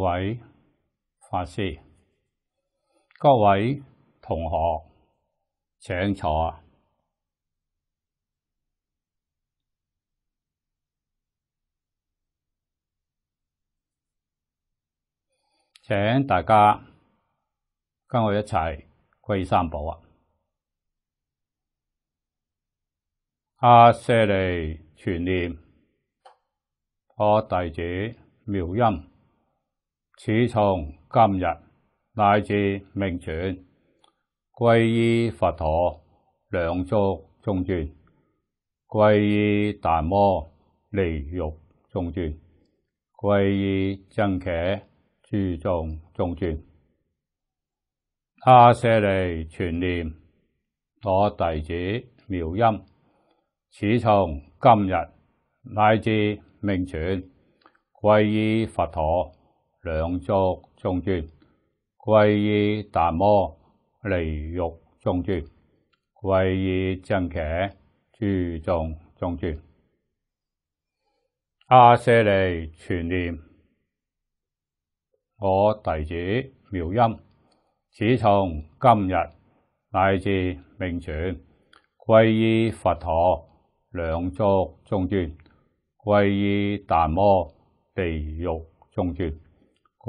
各位法师、各位同学，请坐，请大家跟我一齐归三宝啊！阿舍利全念，我弟子妙音。始从今日乃至命绝，皈依佛陀两足中尊；皈依大魔利欲中尊；皈依真茄诸众中尊。阿舍利全念我弟子妙音，始从今日乃至命绝，皈依佛陀。两足中尊，归依达摩离欲中尊，归依正骑诸众中尊。阿舍利全念我弟子妙音，此从今日乃至命全，归依佛陀两足中尊，归依达摩地狱中尊。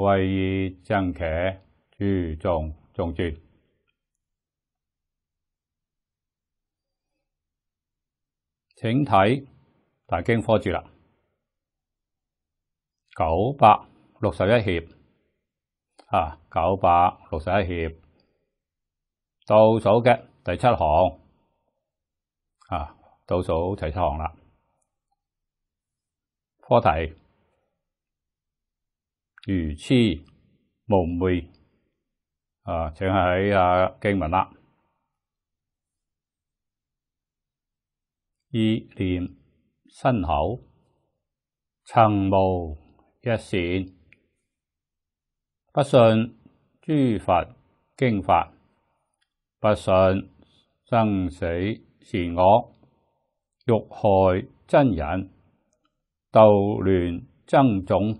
为正邪注重重旨，请睇《大经科注》啦，九百六十一页啊，九百六十一页倒数嘅第七行啊，倒数第七行啦，科题。如痴无昧啊！请喺啊经文啦，意念身口曾无一善，不信诸佛经法，不信生死善恶，欲害真人，斗乱争种。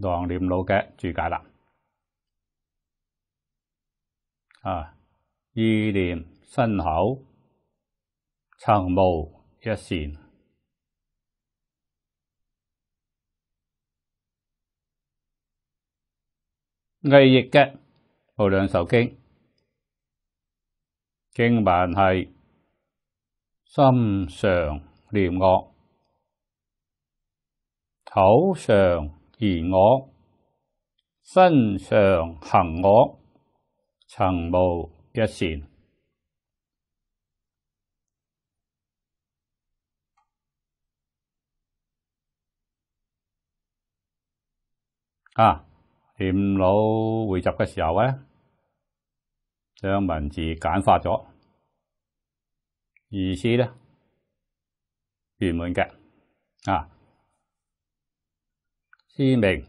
狼念老嘅注解啦，啊意念身口曾无一善，艺业嘅无量寿经经文系心上念恶，口上。而我身上行，我曾无一善啊！念老汇集嘅时候咧，将文字简化咗，意思咧，圆满嘅啊。知名、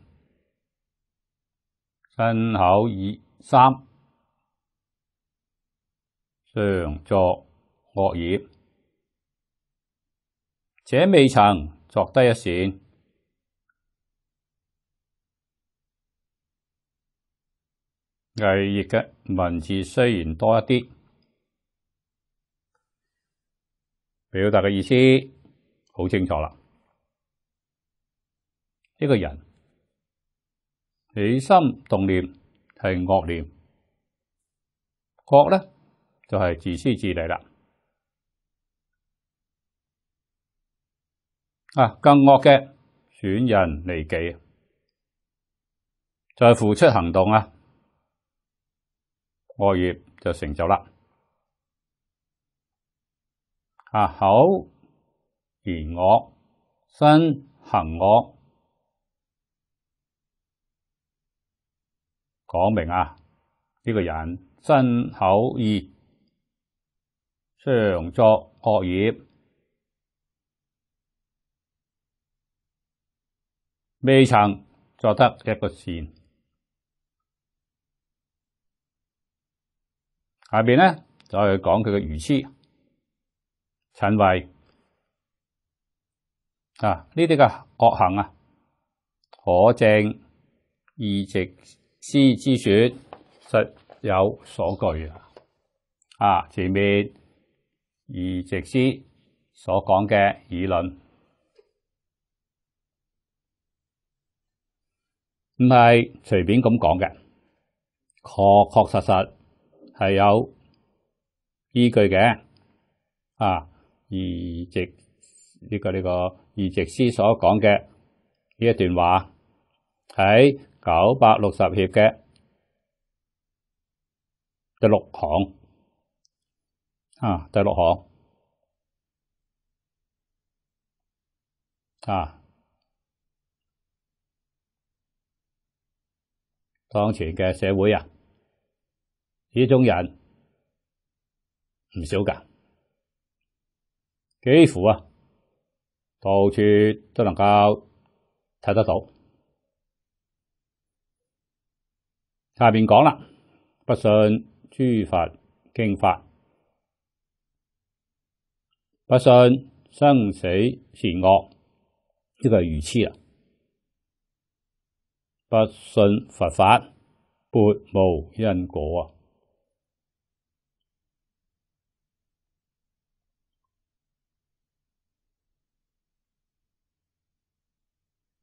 亲口耳三常作恶业，且未曾作低一线伪译嘅文字，虽然多一啲，表达嘅意思好清楚啦。一个人起心动念系恶念，恶咧就系自私自利啦。啊，更恶嘅损人利己，就系付出行动啊，恶业就成就啦。啊，口言恶，身行恶。讲明啊，呢个人真口意常作恶业，未曾作得一个善。下边咧再讲佢嘅愚痴、陈慧啊呢啲嘅恶行啊，可正意直。师之说实有所据啊！啊，前面二直师所讲嘅议论唔系随便咁讲嘅，确确实实系有依据嘅啊！二直呢个呢个二直师所讲嘅呢一段话喺。九百六十页嘅第六行啊，第六行啊，当前嘅社会啊，呢种人唔少噶，几乎啊到处都能够睇得到。下边讲啦，不信诸佛经法，不信生死善恶，即系如此啊！不信佛法，拨无因果啊！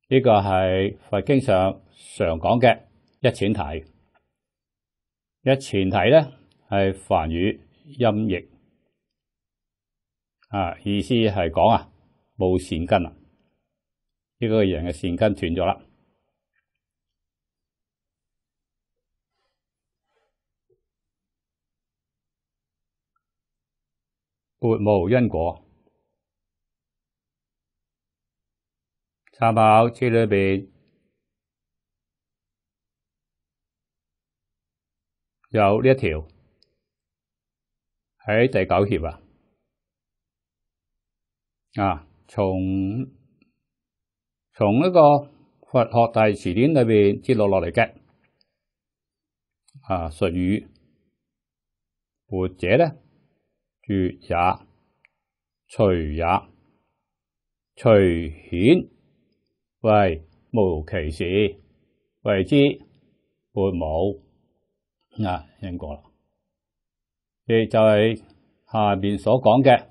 呢个系佛经上常讲嘅一浅题。一前提咧系梵语音译啊，意思系讲啊冇善根啊，呢个人嘅善根断咗啦，活无因果。参考接住边有呢一条喺第九协啊，啊从从呢个佛学大词典里边接落落嚟嘅啊术语，活者咧月也除也除显为无其事为之，活冇。啊因果啦，亦就系下面所讲嘅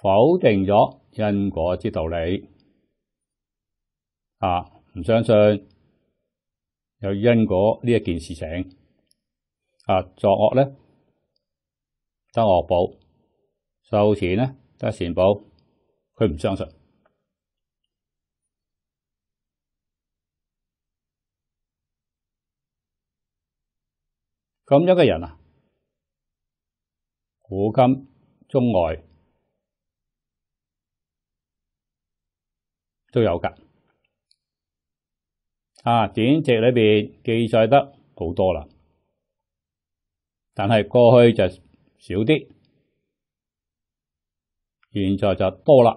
否定咗因果之道理，啊唔相信有因果呢一件事情，啊作恶咧得恶报，受钱咧得善报，佢唔相信。咁样嘅人啊，古今中外都有噶，啊，典籍里边记载得好多啦，但系过去就少啲，现在就多啦，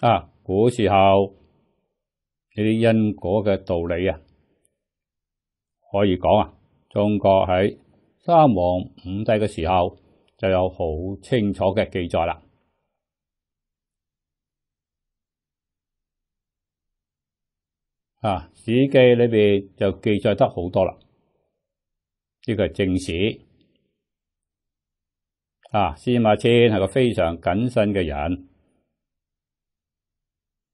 啊，古时候。呢啲因果嘅道理啊，可以讲啊。中国喺三皇五帝嘅时候就有好清楚嘅记载啦。啊，《史记》里边就记载得好多啦。呢个系正史。啊，司马迁系个非常谨慎嘅人。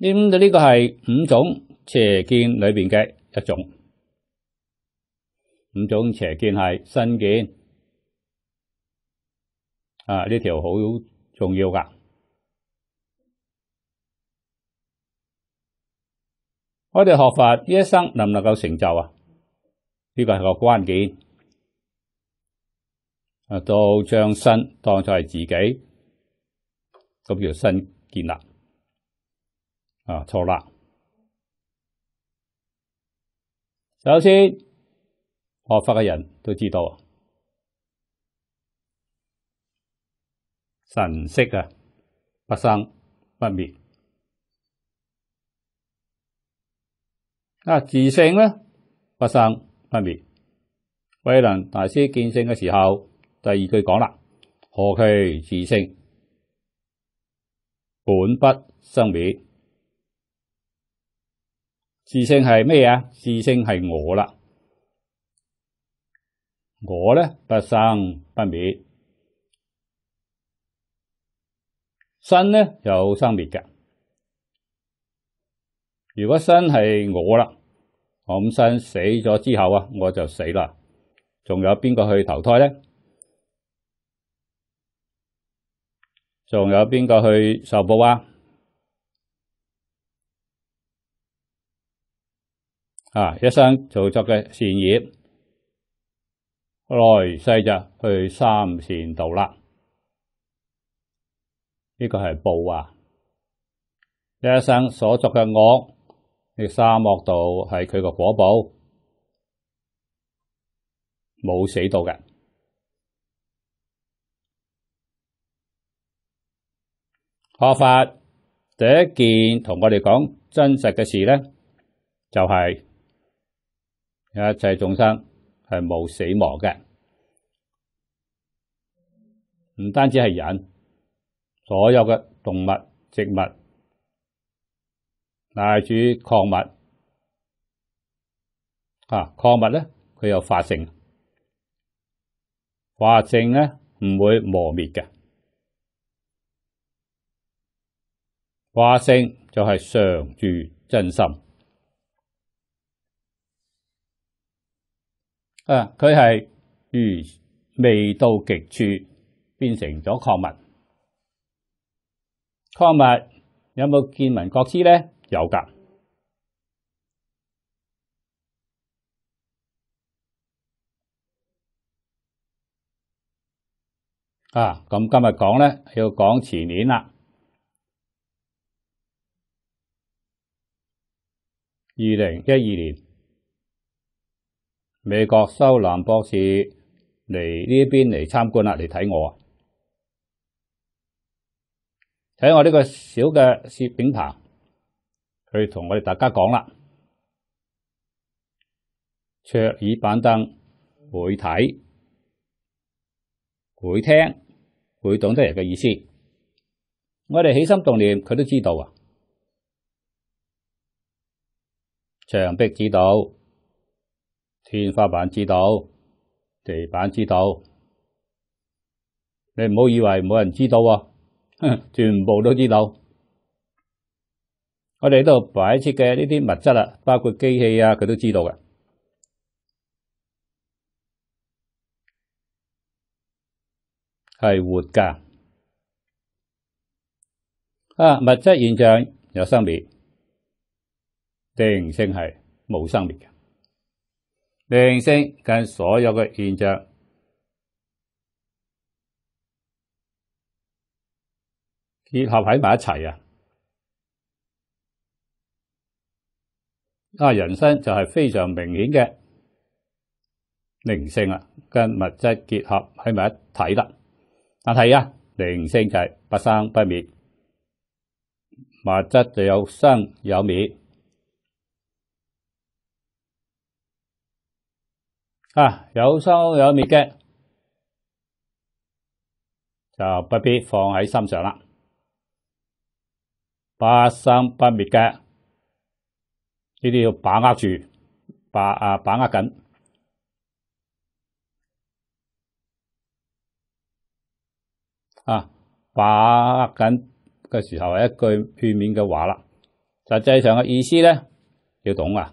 呢呢个系五种邪见里边嘅一种，五种邪见系新见，啊呢条好重要噶。我哋学法呢一生能唔能够成就啊？呢个系个关键。啊，都将身当作系自己，咁叫新建立。啊错啦！首先，学法嘅人都知道啊，神色啊不生不灭。啊自性咧不生不灭。慧能大师见性嘅时候，第二句讲啦：何其自性本不生灭。自性系咩啊？自性系我啦，我咧不生不灭，身咧有生灭嘅。如果身系我啦，咁身死咗之后啊，我就死啦，仲有边个去投胎咧？仲有边个去受报啊？啊！一生做作嘅善业，来世就去三善道啦。呢个系报啊！一生所作嘅恶，呢沙漠度系佢个果报，冇死到嘅。学法，第一件同我哋讲真实嘅事咧，就系。一切众生系冇死亡嘅，唔单止系人，所有嘅动物、植物乃至矿物啊，矿物咧佢有化性，化性咧唔会磨灭嘅，化性就系常住真心。啊！佢系如未到極處，變成咗礦物。礦物有冇见闻國師咧？有噶。啊！咁今日講咧，要講前年啦，二零一二年。美国修男博士嚟呢边嚟参观啦，嚟睇我啊！睇我呢个小嘅摄影棚，佢同我哋大家讲啦：桌椅板凳，会睇，会听，会懂得人嘅意思。我哋起心动念，佢都知道啊！墙壁指导天花板知道，地板知道，你唔好以为冇人知道，全部都知道。我哋呢度摆设嘅呢啲物质啊，包括机器啊，佢都知道嘅，系活噶。啊，物质现象有生灭，定性系冇生嘅。灵性跟所有嘅现象结合喺埋一齐啊！啊，人生就系非常明显嘅灵性啊，跟物质结合喺埋一体啦。但系啊，灵性就系不生不灭，物质就有生有灭。啊，有收有灭嘅就不必放喺心上啦，不生不灭嘅呢啲要把握住，把啊把握紧啊，把握紧嘅时候一句片面嘅话啦，实际上嘅意思咧要懂啊。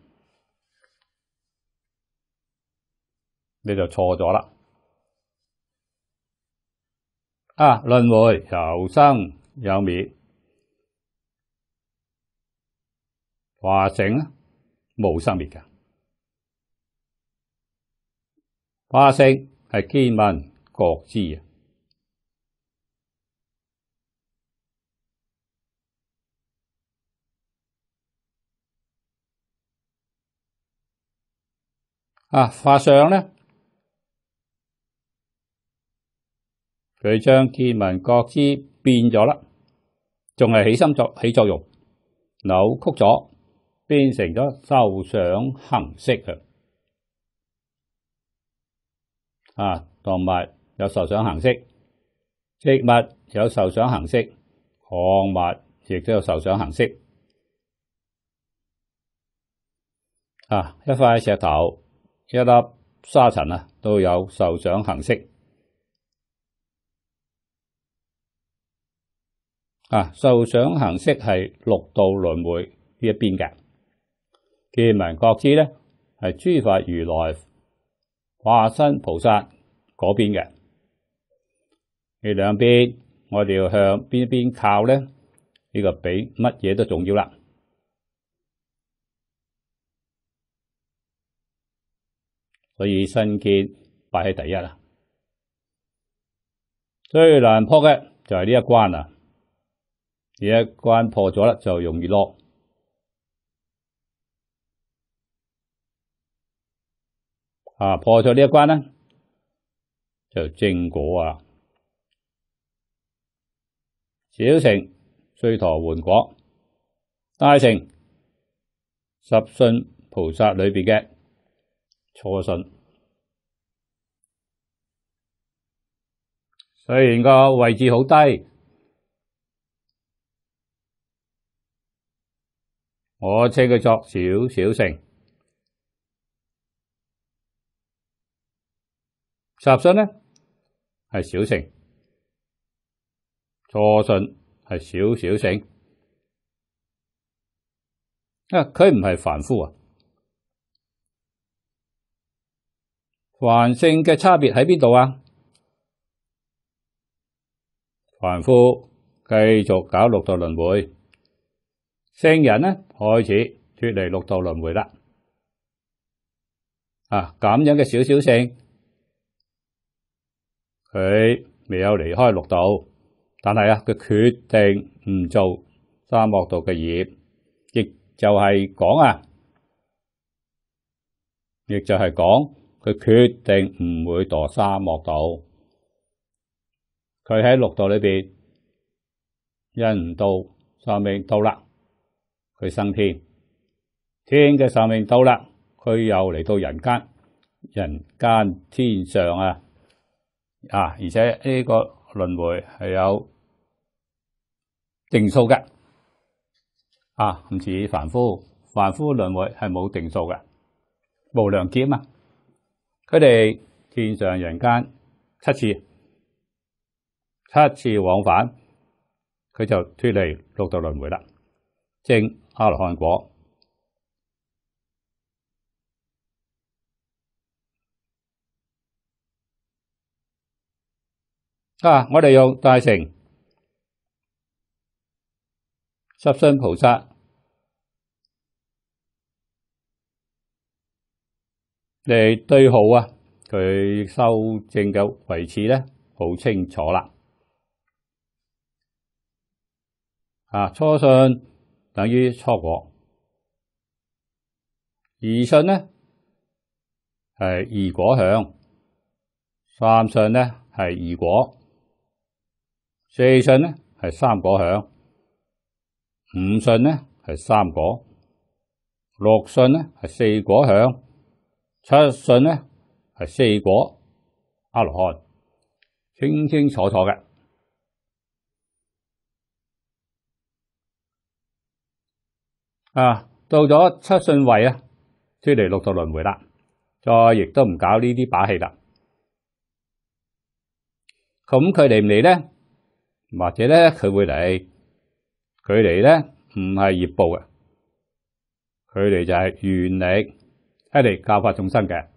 你就错咗啦！啊，轮回有生有灭，化成冇生灭嘅化成系见闻觉知啊！啊，化相咧。佢将见闻觉知变咗啦，仲系起心作起作用，扭曲咗，变成咗受想行识啊！动物有受想行识，植物有受想行识，矿物亦都有受想行识啊！一块石头、一粒沙尘啊，都有受想行识。啊！受想行识系六道轮回呢一边嘅，见闻觉知咧系诸法如来化身菩萨嗰边嘅。呢两边，我哋要向边一边靠咧？呢个比乜嘢都重要啦。所以新结摆喺第一啦，最难破嘅就系呢一关啦。呢一关破咗啦，就容易落啊！破咗呢一关咧，就正果啊！小乘衰陀换果，大乘十信菩萨里边嘅初信，虽然个位置好低。我称佢作小小城。十信呢系小城，初信系小小城。啊佢唔系凡夫啊，凡性嘅差别喺边度啊？凡夫继续搞六道轮回。圣人呢开始脱离六道轮回啦，啊咁样嘅小小圣，佢未有离开六道，但系啊佢决定唔做沙漠道嘅业，亦就系讲啊，亦就系讲佢决定唔会堕沙漠道，佢喺六道里边印唔到，所以到啦。佢升天，天嘅寿命到啦，佢又嚟到人间，人间天上啊啊！而且呢个轮回系有定数嘅，啊唔似凡夫，凡夫轮回系冇定数嘅，无量劫嘛。佢哋天上人间七次七次往返，佢就脱离六道轮回啦，正阿罗汉果啊！我哋用大乘十信菩萨嚟对号啊，佢修正嘅位置咧，好清楚啦。啊，初信。等于初果，二信呢系二果响，三信呢系二果，四信呢系三果响，五信呢系三果，六信呢系四果响，七信呢系四果，阿罗汉清清楚楚嘅。啊，到咗七信位啊，出嚟六道轮回啦，再亦都唔搞呢啲把戏啦。咁佢嚟唔嚟咧？或者咧，佢会嚟？佢嚟咧，唔系业报嘅，佢嚟就系愿力，嚟教化众生嘅。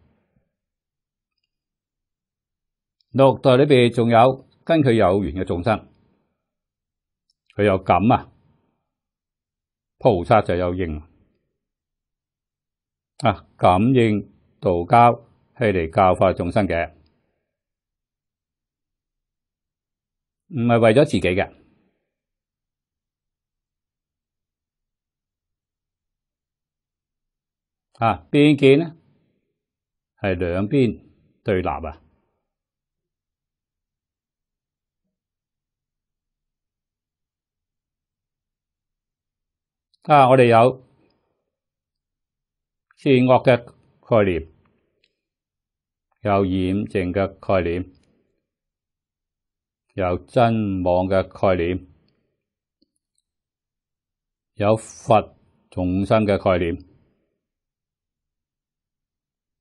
六道里边仲有跟佢有缘嘅众生，佢有感啊。菩萨就有应啊，感应道交系嚟教化众生嘅，唔系为咗自己嘅啊。边见呢？系两边对立啊。啊！我哋有善恶嘅概念，有染净嘅概念，有真妄嘅概念，有佛众生嘅概念，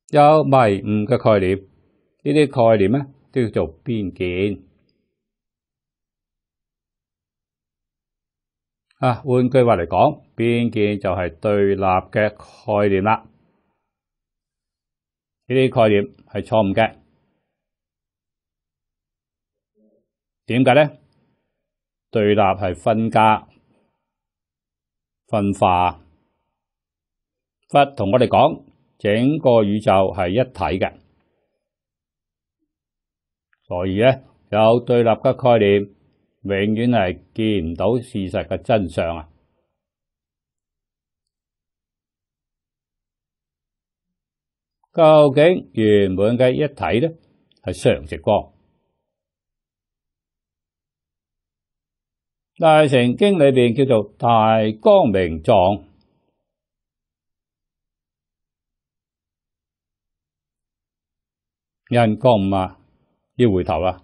有迷悟嘅概念。呢啲概念咧，叫做边见。啊，换句话嚟讲，边件就系对立嘅概念啦。呢啲概念系错误嘅，点解咧？对立系分家、分化，不，同我哋讲整个宇宙系一体嘅，所以咧有对立嘅概念。永远系见唔到事实嘅真相啊！究竟圆满嘅一体咧，系常直光大乘经里边叫做大光明状，人觉悟啊，要回头啊！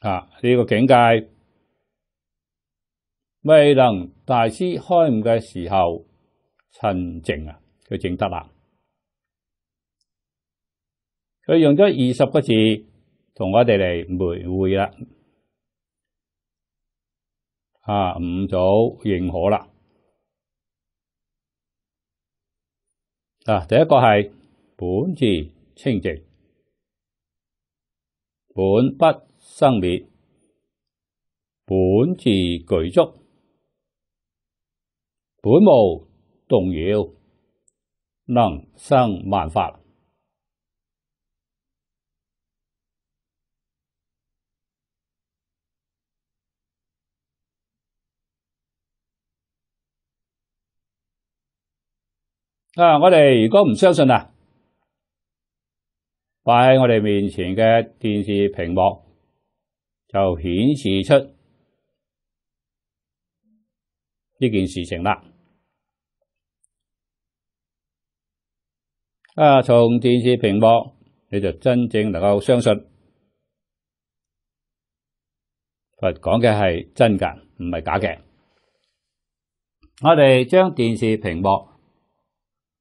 啊！呢个境界未能大师开悟嘅时候，清静啊，佢净得啦。佢用咗二十个字同我哋嚟回会啦。啊，五组认可啦。啊，第一个系本字清净，本不。生灭，本自具足，本无动摇，能生万法。啊！我哋如果唔相信啊，摆喺我哋面前嘅电视屏幕。就顯示出呢件事情啦。啊，從電視屏幕你就真正能夠相信佛講嘅係真噶，唔係假嘅。我哋將電視屏幕，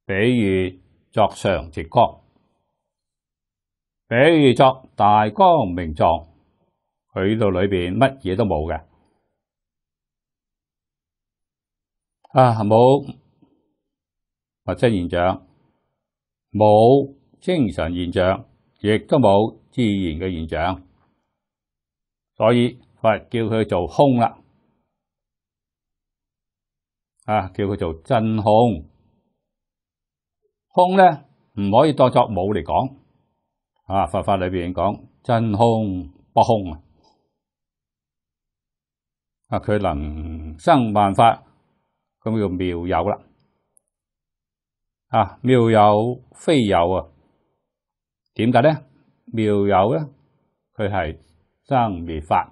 比喻作上直角，比喻作大光明藏。佢到里边乜嘢都冇嘅啊，冇物质现象，冇精神现象，亦都冇自然嘅现象，所以佛叫佢做空啦。啊，叫佢做真空。空咧唔可以当作冇嚟讲。啊，佛法里边讲真空不空啊。啊！佢能生万法，咁叫妙有啦。啊，妙有非有啊？点解咧？妙有咧，佢系生灭法，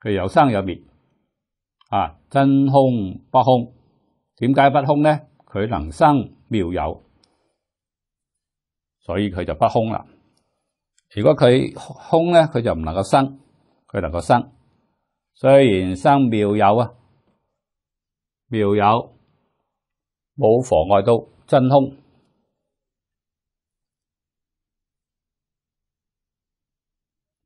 佢有生有灭。啊，真空不空，点解不空咧？佢能生妙有，所以佢就不空啦。如果佢空咧，佢就唔能够生。佢能够生，虽然生妙有啊，妙有冇妨碍到真空？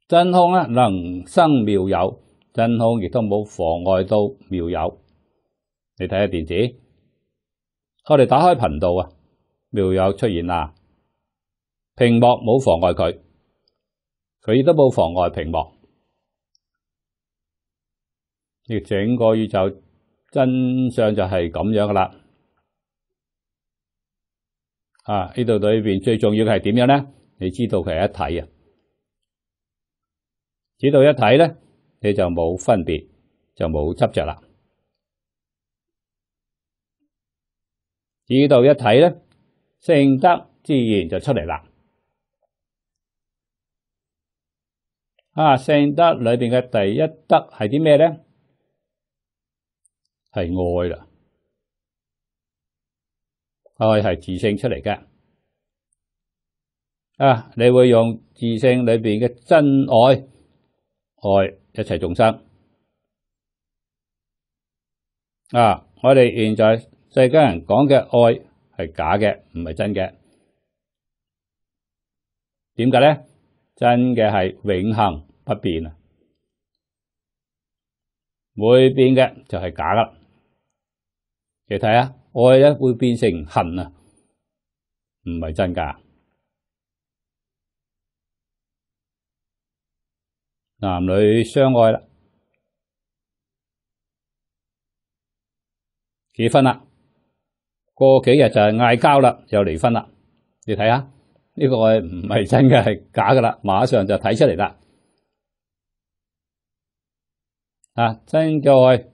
真空啊，能生妙有，真空亦都冇妨碍到妙有。你睇下电子，我哋打开频道啊，妙有出现啦，屏幕冇妨碍佢，佢亦都冇妨碍屏幕。你整个宇宙真相就系咁样噶啦，啊呢度里边最重要嘅系点样咧？你知道佢系一体啊，知道一体咧，你就冇分别，就冇执着啦。知道一体咧，性德自然就出嚟啦。啊，性德里边嘅第一德系啲咩咧？系爱啦，爱系自性出嚟嘅啊！你会用自性里边嘅真爱爱一切众生啊！我哋现在世间人讲嘅爱系假嘅，唔系真嘅。点解咧？真嘅系永恒不变啊，会变嘅就系假啦。你睇下，爱咧会变成恨啊，唔系真噶。男女相爱啦，结婚啦，过几日就系嗌交啦，又离婚啦。你睇下，呢个爱唔系真嘅，系 假噶啦，马上就睇出嚟啦。啊，真嘅爱。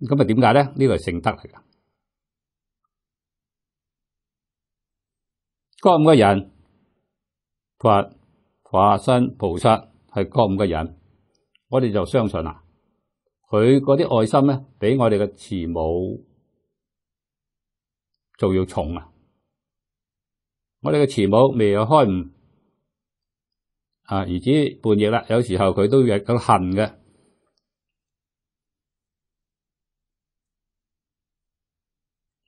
咁啊？點解咧？呢個係聖德嚟噶，觉悟嘅人，佛化身菩薩係觉悟嘅人，我哋就相信啦。佢嗰啲愛心咧，比我哋嘅慈母仲要重啊！我哋嘅慈母未有開悟啊，而之半夜啦，有時候佢都有到恨嘅。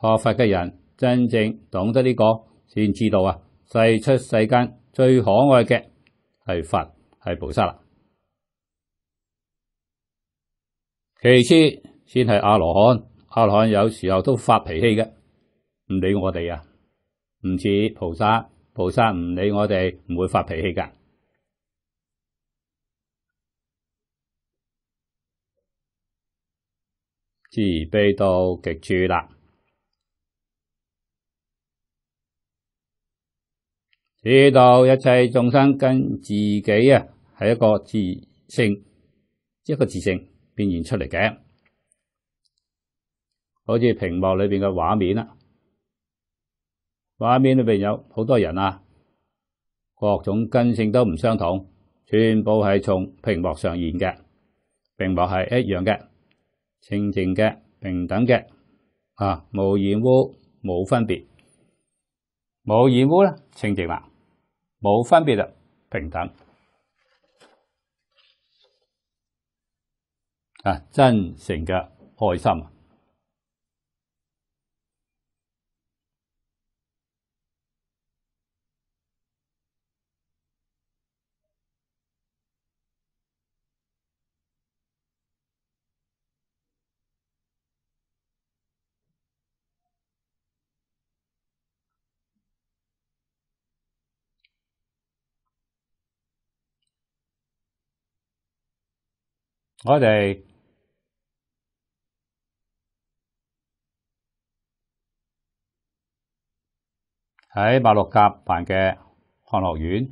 学佛嘅人真正懂得呢个，先知道啊！世出世间最可爱嘅系佛，系菩萨啦。其次，先系阿罗汉。阿罗汉有时候都发脾气嘅，唔理我哋啊。唔似菩萨，菩萨唔理我哋，唔会发脾气噶。自卑到极处啦。知道一切众生跟自己啊，系一个自性，一个自性变现出嚟嘅，好似屏幕里边嘅画面啦，画面里边有好多人啊，各种根性都唔相同，全部系从屏幕上现嘅，屏幕系一样嘅，清净嘅、平等嘅，啊，无染污、冇分别。冇染污啦，清净啦，冇分别啦，平等啊，真诚嘅爱心。我哋喺马六甲办嘅汉学院，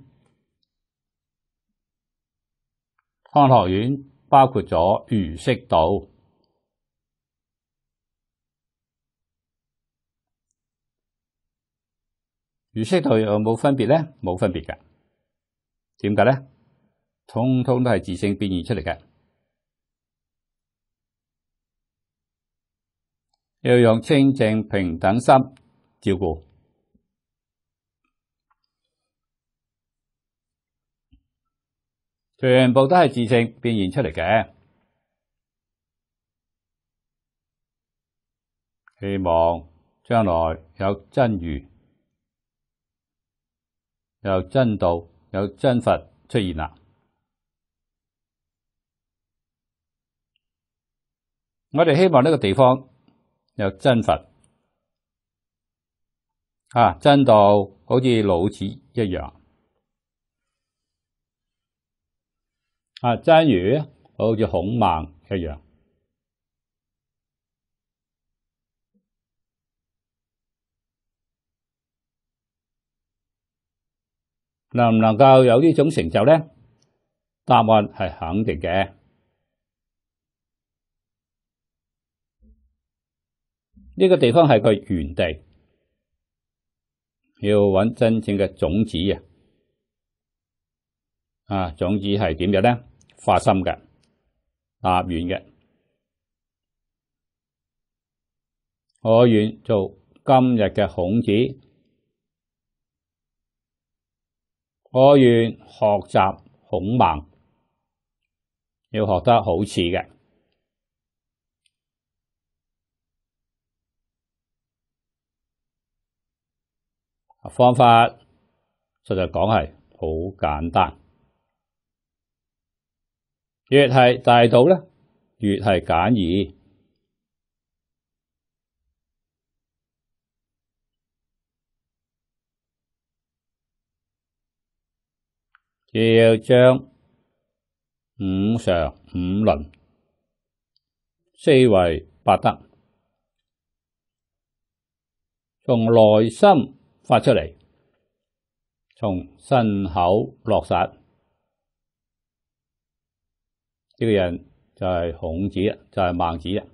汉学院包括咗儒释道。儒释道有冇分别咧？冇分别嘅，点解咧？通通都系自性变现出嚟嘅。要用清净平等心照顾，全部都系自性变现出嚟嘅。希望将来有真如、有真道、有真佛出现啦。我哋希望呢个地方。有真佛啊，真道好似老子一样啊，真如好似孔孟一样，能唔能够有呢种成就咧？答案系肯定嘅。呢个地方系个原地，要揾真正嘅种子啊！啊，种子系点嘅咧？发心嘅，立愿嘅，我愿做今日嘅孔子，我愿学习孔孟，要学得好似嘅。方法，實在講係好簡單。越係大道咧，越係簡易。要將五常五倫、四維八德從內心。发出嚟，从身口落实，呢个人就系孔子啊，就系孟子啊。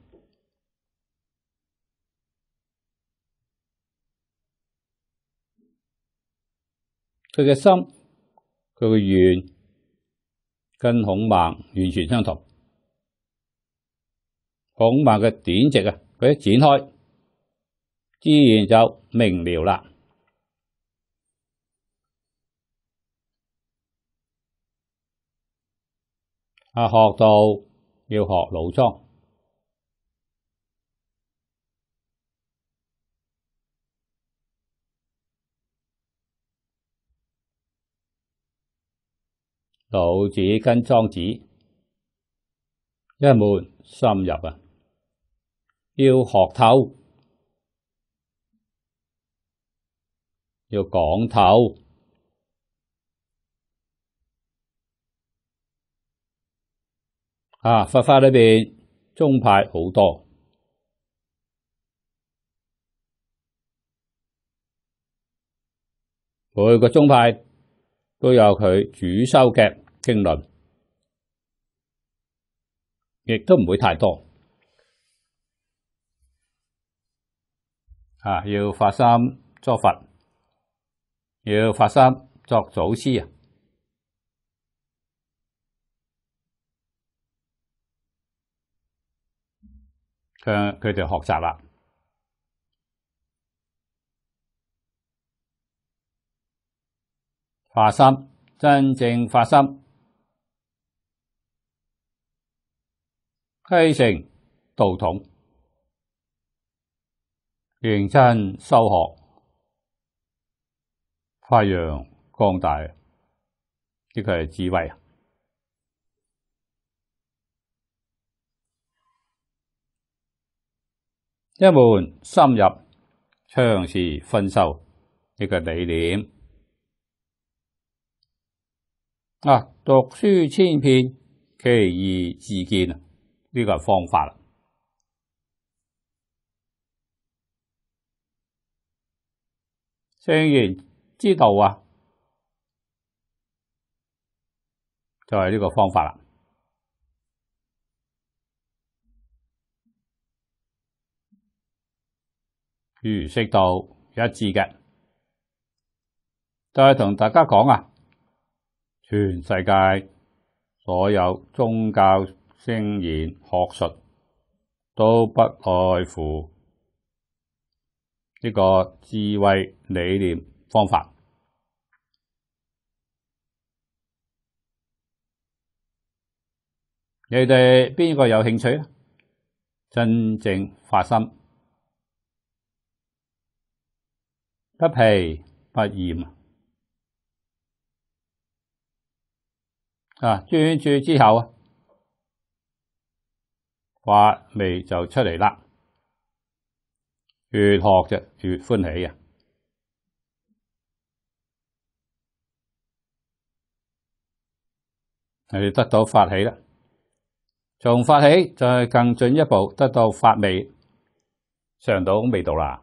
佢嘅心，佢嘅愿，跟孔孟完全相同。孔孟嘅典籍啊，佢展开，自然就明了啦。啊，学到要学老庄，老子跟庄子一门深入啊，要学透，要讲透。啊！佛法里边宗派好多，每个宗派都有佢主修嘅经论，亦都唔会太多。啊！要发心作佛，要发心作祖师啊！向佢哋学习啦，发心真正发心，继承道统，认真修学，发扬光大，呢个系智慧啊。一门深入，长时分收呢个理念啊！读书千遍，其义自见啊！呢个系方法啦。圣贤之道啊，就系呢个方法啦。儒释度一致嘅，就系同大家讲啊，全世界所有宗教、圣言、学术都不外乎呢个智慧理念方法。你哋边个有兴趣？真正发心。不疲不厌啊！啊，专注之后啊，发味就出嚟啦。越学就越欢喜啊！系得到发起啦，从发起再更进一步，得到发味，尝到味道啦。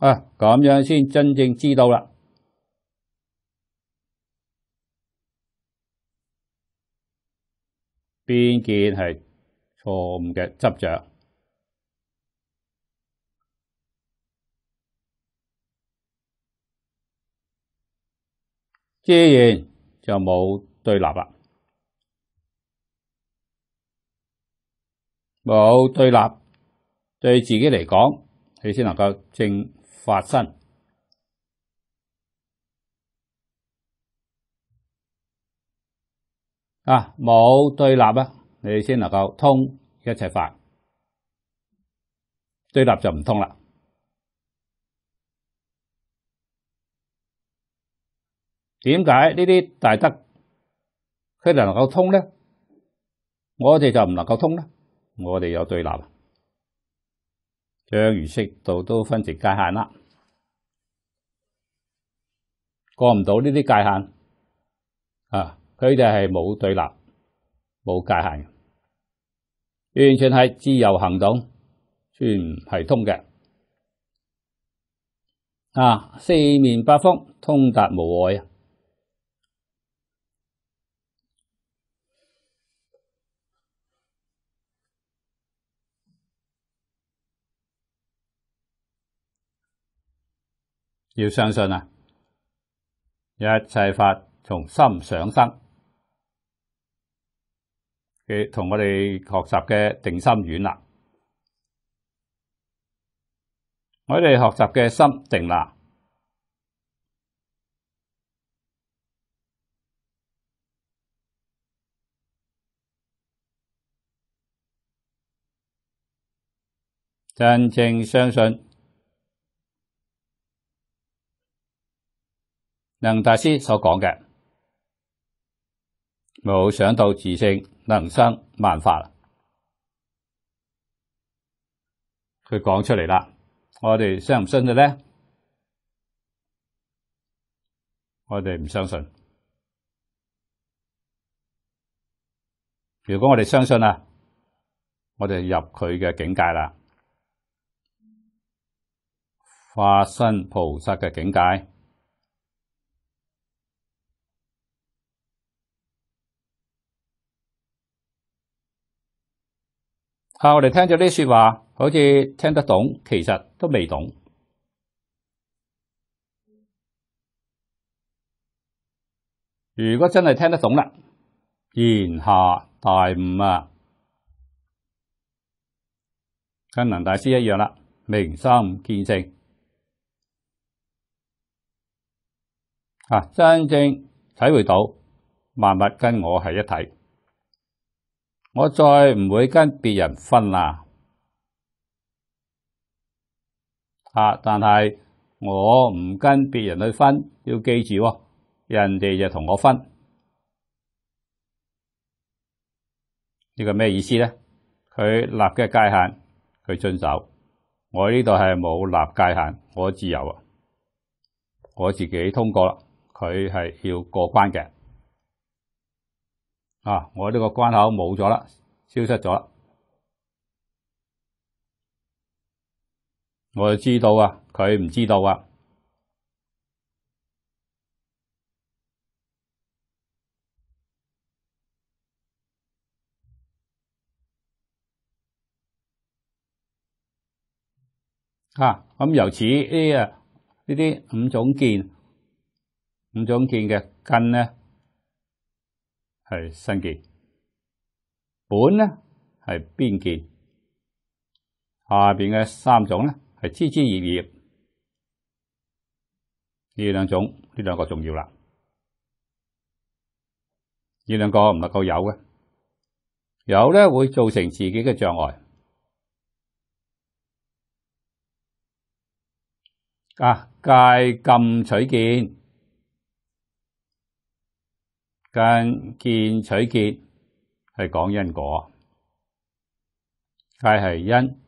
啊，咁样先真正知道啦，边件系错误嘅执着，自然就冇对立啦，冇对立，对自己嚟讲，你先能够正。发生啊，冇对立啊，你先能够通一切法。对立就唔通啦。点解呢啲大德佢哋能够通呢？我哋就唔能够通咧？我哋有对立。将鱼色度都分值界限啦，过唔到呢啲界限啊！佢哋系冇对立、冇界限，完全系自由行动，全系通嘅啊！四面八方通达无碍啊！要相信啊！一切法从心上生，嘅同我哋学习嘅定心丸啦。我哋学习嘅心定啦，真正相信。能大师所讲嘅冇想到自性能生万法，佢讲出嚟啦。我哋信唔信嘅咧？我哋唔相信。如果我哋相信啊，我哋入佢嘅境界啦，化身菩萨嘅境界。啊！我哋听咗啲说话，好似听得懂，其实都未懂。如果真系听得懂啦，言下大悟啊，跟林大师一样啦，明心见性啊，真正体会到万物跟我系一体。我再唔会跟别人分啦，啊！但系我唔跟别人去分，要记住，人哋就同我分，呢个咩意思咧？佢立嘅界限，佢遵守，我呢度系冇立界限，我自由啊！我自己通过啦，佢系要过关嘅。啊！我呢个关口冇咗啦，消失咗啦。我就知道啊，佢唔知道啊。啊！咁由此呢？啊呢啲五种键，五种键嘅根呢？系新结，本咧系边结，下边嘅三种咧系枝枝叶叶，呢两种呢两个重要啦，呢两个唔够有嘅，有咧会造成自己嘅障碍，啊戒禁取见。间见取结系讲因果，皆系因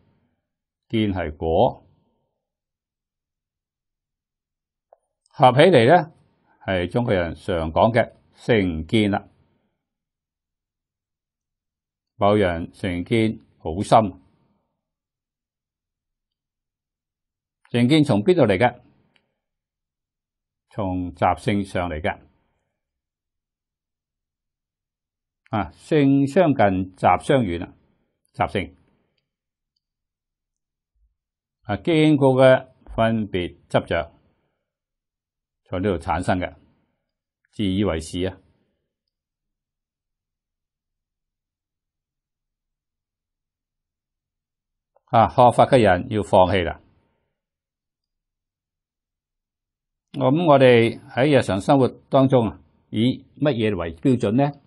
见系果，合起嚟咧系中国人常讲嘅成见啦。某人成见好深，成见从边度嚟嘅？从习性上嚟嘅。啊！性相近，习相远啊！习性啊，见过嘅分别执着，在呢度产生嘅，自以为是啊！啊，学法嘅人要放弃啦。咁我哋喺日常生活当中啊，以乜嘢为标准咧？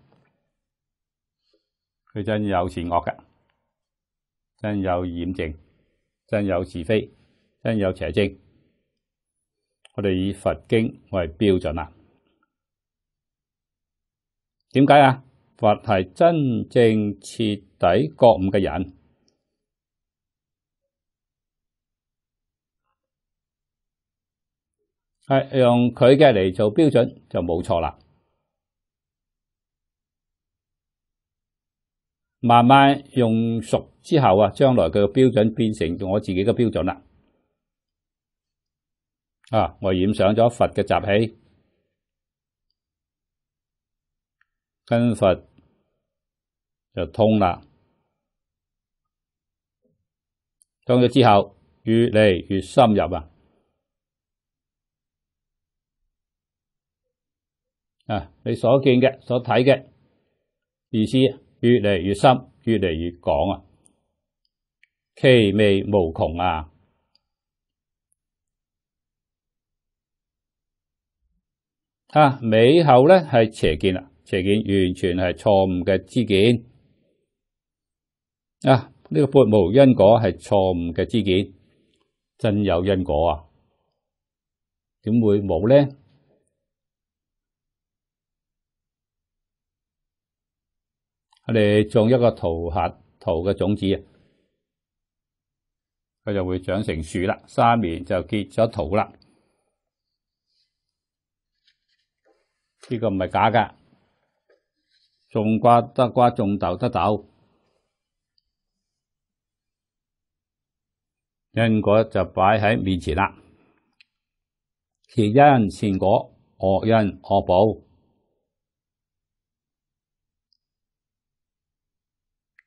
佢真有善恶嘅，真有染净，真有是非，真有邪正。我哋以佛经为标准啊？点解啊？佛系真正彻底觉悟嘅人，系用佢嘅嚟做标准就冇错啦。慢慢用熟之后啊，将来嘅标准变成我自己嘅标准啦。啊，我染上咗佛嘅习气，跟佛就通啦。通咗之后，越嚟越深入啊！啊，你所见嘅、所睇嘅，意思。越嚟越深，越嚟越广啊，奇味无穷啊！啊，尾后咧系邪见啦，邪见完全系错误嘅知见啊！呢个不无因果系错误嘅知见，真有因果啊？点会冇咧？我哋种一个桃核、桃嘅种子啊，佢就会长成树啦。三年就结咗桃啦。呢个唔系假噶，种瓜得瓜，种豆得豆，因果就摆喺面前啦。善因善果，恶因恶报。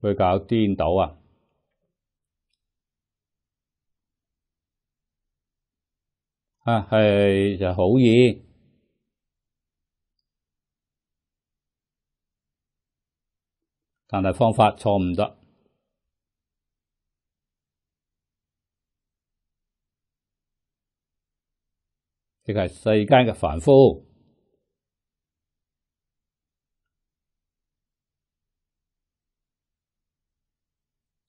去搞顛倒啊！啊，系就好易，但系方法錯誤得，即係世間嘅凡夫。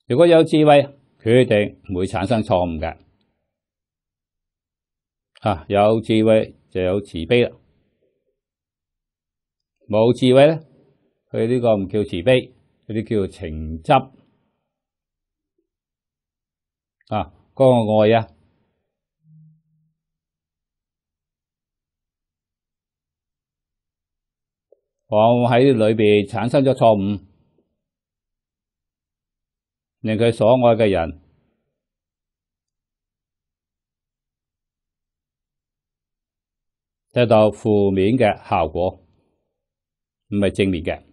如果有智慧，决定唔会产生错误嘅。啊，有智慧就有慈悲啦。冇智慧咧，佢呢个唔叫慈悲，佢啲叫情执啊。嗰个爱啊，我喺里边产生咗错误。令佢所爱嘅人得到负面嘅效果，唔系正面嘅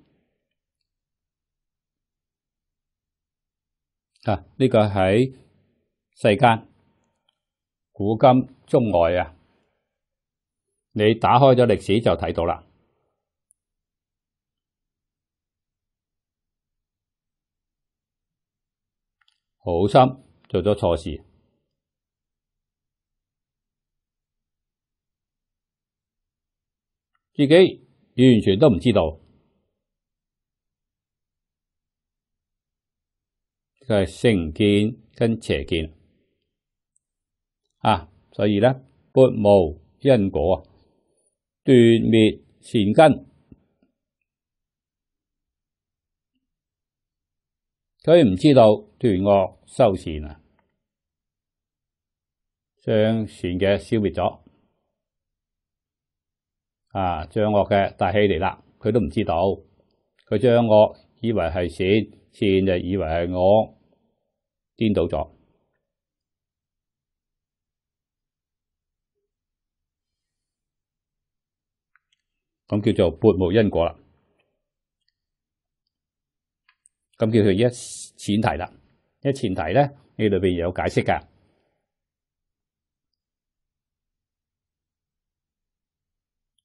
啊！呢个喺世间古今中外啊，你打开咗历史就睇到啦。好心做咗错事，自己完全都唔知道，佢系成见跟邪见，啊，所以咧，拨无因果啊，断灭善根。佢唔知道断恶修善啊，将善嘅消灭咗，啊，将恶嘅带起嚟啦，佢都唔知道，佢将恶以为系善，善就以为系恶，颠倒咗，咁叫做拨无因果啦。咁叫佢一前提啦，一前提咧，呢里边有解释噶。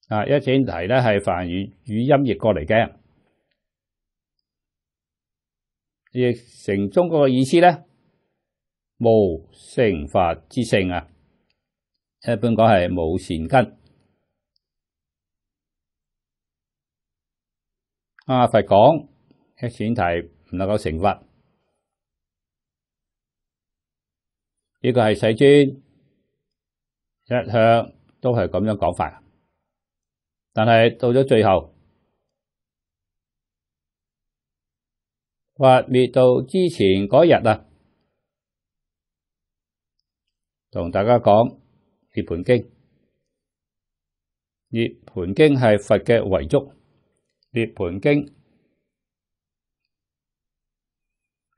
啊，一前提咧系梵语语音译过嚟嘅，呢成中国嘅意思咧，无成法之性啊，一般讲系无善根。啊，佛讲一前提。唔能够成佛，呢个系世尊一向都系咁样讲法。但系到咗最后，或灭到之前嗰日啊，同大家讲涅盘经。涅盘经系佛嘅遗嘱，涅盘经。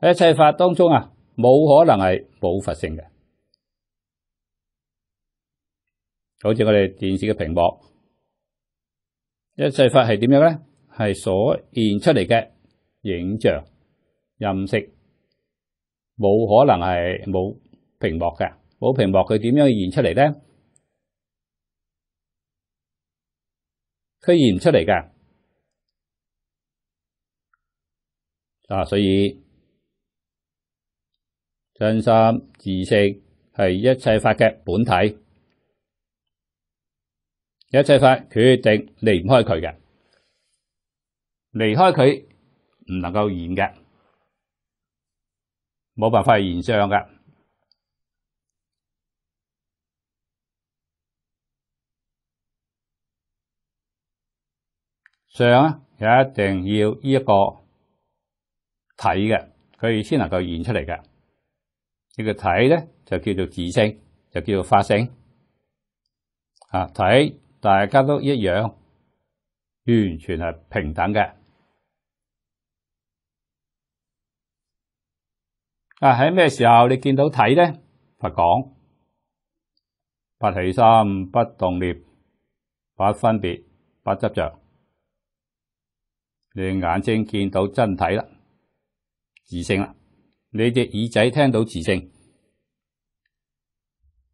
喺一切法当中啊，冇可能系冇佛性嘅，好似我哋电视嘅屏幕，一切法系点样咧？系所现出嚟嘅影像、音色，冇可能系冇屏幕嘅，冇屏幕佢点样现出嚟咧？佢现出嚟嘅啊，所以。真心自性系一切法嘅本体，一切法决定离唔开佢嘅，离开佢唔能够现嘅，冇办法现相嘅。相又一定要呢一个睇嘅，佢先能够现出嚟嘅。呢个体咧就叫做自性，就叫做法性。啊，睇大家都一样，完全系平等嘅。啊，喺咩时候你见到体咧？佛讲：不起心，不动念，不分别，不执着。你眼睛见到真体啦，自性啦。你只耳仔听到自性，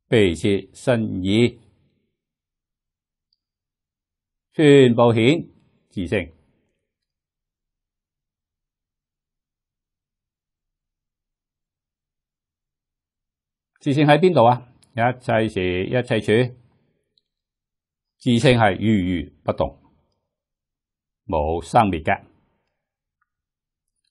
鼻舌身意全部显自性。自性喺边度啊？一切时一切处，自性系如如不动，冇生灭嘅。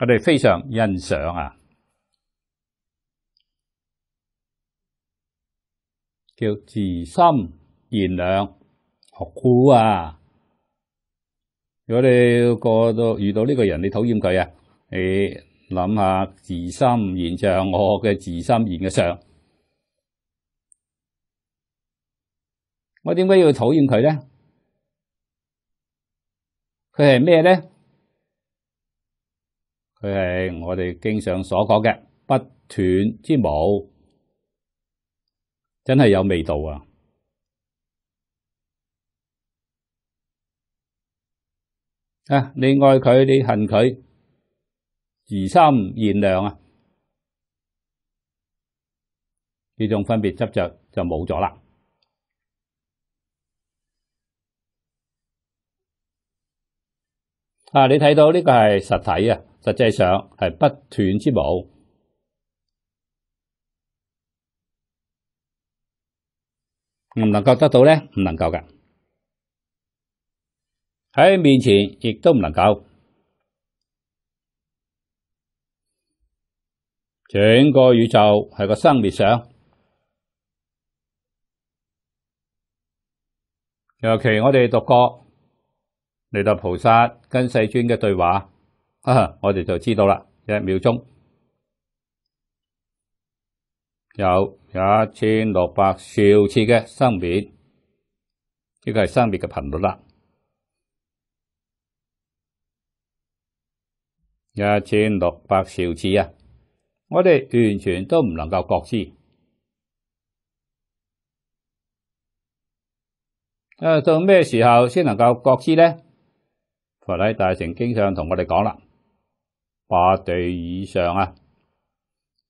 我哋非常欣赏啊，叫自心贤良学苦啊！如果你过到遇到呢个人，你讨厌佢啊，你谂下自心贤象，我嘅自心贤嘅相。我点解要讨厌佢咧？佢系咩咧？佢系我哋经常所讲嘅不断之无，真系有味道啊！啊，你爱佢，你恨佢，疑心贤良啊，呢种分别执着就冇咗啦。啊！你睇到呢个系实体啊，实际上系不断之宝，唔能够得到咧，唔能够噶，喺面前亦都唔能够。整个宇宙系个生灭相，尤其我哋读过。嚟到菩萨跟世尊嘅对话，我哋就知道啦。一秒钟有一千六百兆次嘅生灭，呢个系生灭嘅频率啦。一千六百兆次啊！我哋完全都唔能够觉知。诶，到咩时候先能够觉知咧？佛喺大城经常同我哋讲啦，八地以上啊，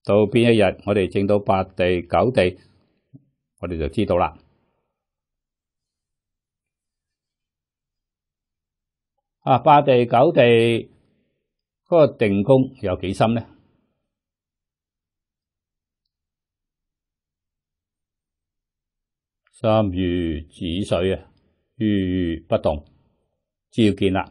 到边一日我哋正到八地九地，我哋就知道啦。啊，八地九地嗰个定功有几深呢？三如止水啊，如不动，只要见啦。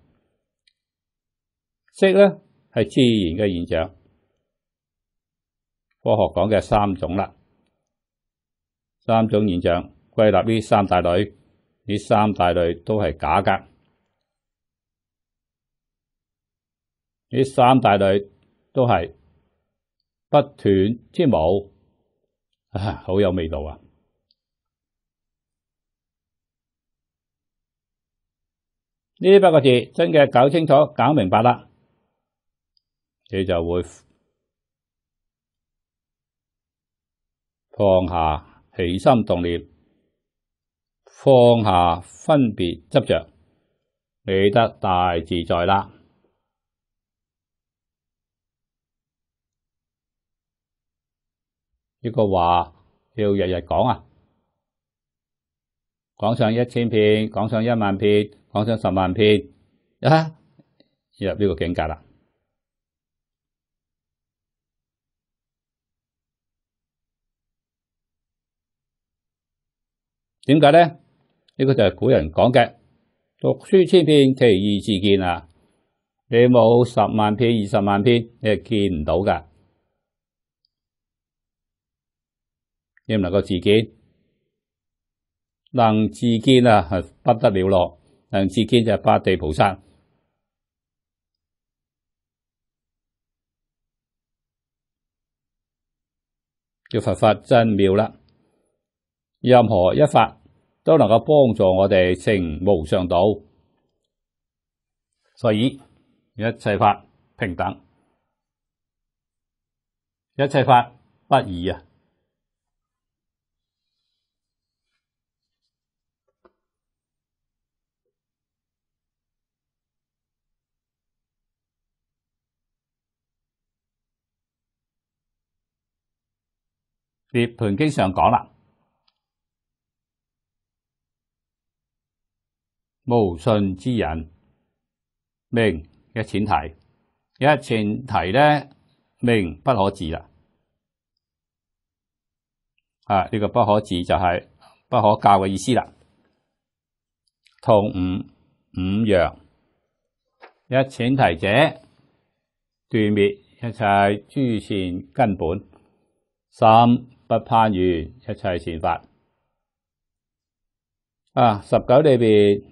色咧系自然嘅现象，科学讲嘅三种啦，三种现象归纳呢三大类，呢三大类都系假噶，呢三大类都系不断之无，啊，好有味道啊！呢八个字真嘅搞清楚、搞明白啦。你就会放下起心动念，放下分别执着，你得大自在啦。呢个话要日日讲啊，讲上一千遍，讲上一万遍，讲上十万遍，啊，入呢个境界啦。点解咧？呢个就系古人讲嘅，读书千遍，其义自见啊！你冇十万篇、二十万篇，你系见唔到噶，你唔能够自见。能自见啊，系不得了咯！能自见就八地菩萨，叫佛法真妙啦！任何一法。都能够帮助我哋成无上道，所以一切法平等，一切法不易啊！涅盘经上讲啦。无信之人，命一前提，一前提咧命不可治啦。啊，呢个不可治就系不可教嘅意思啦。痛五五药一前提者，断灭一切诸善根本，三不攀缘一切善法。啊，十九里边。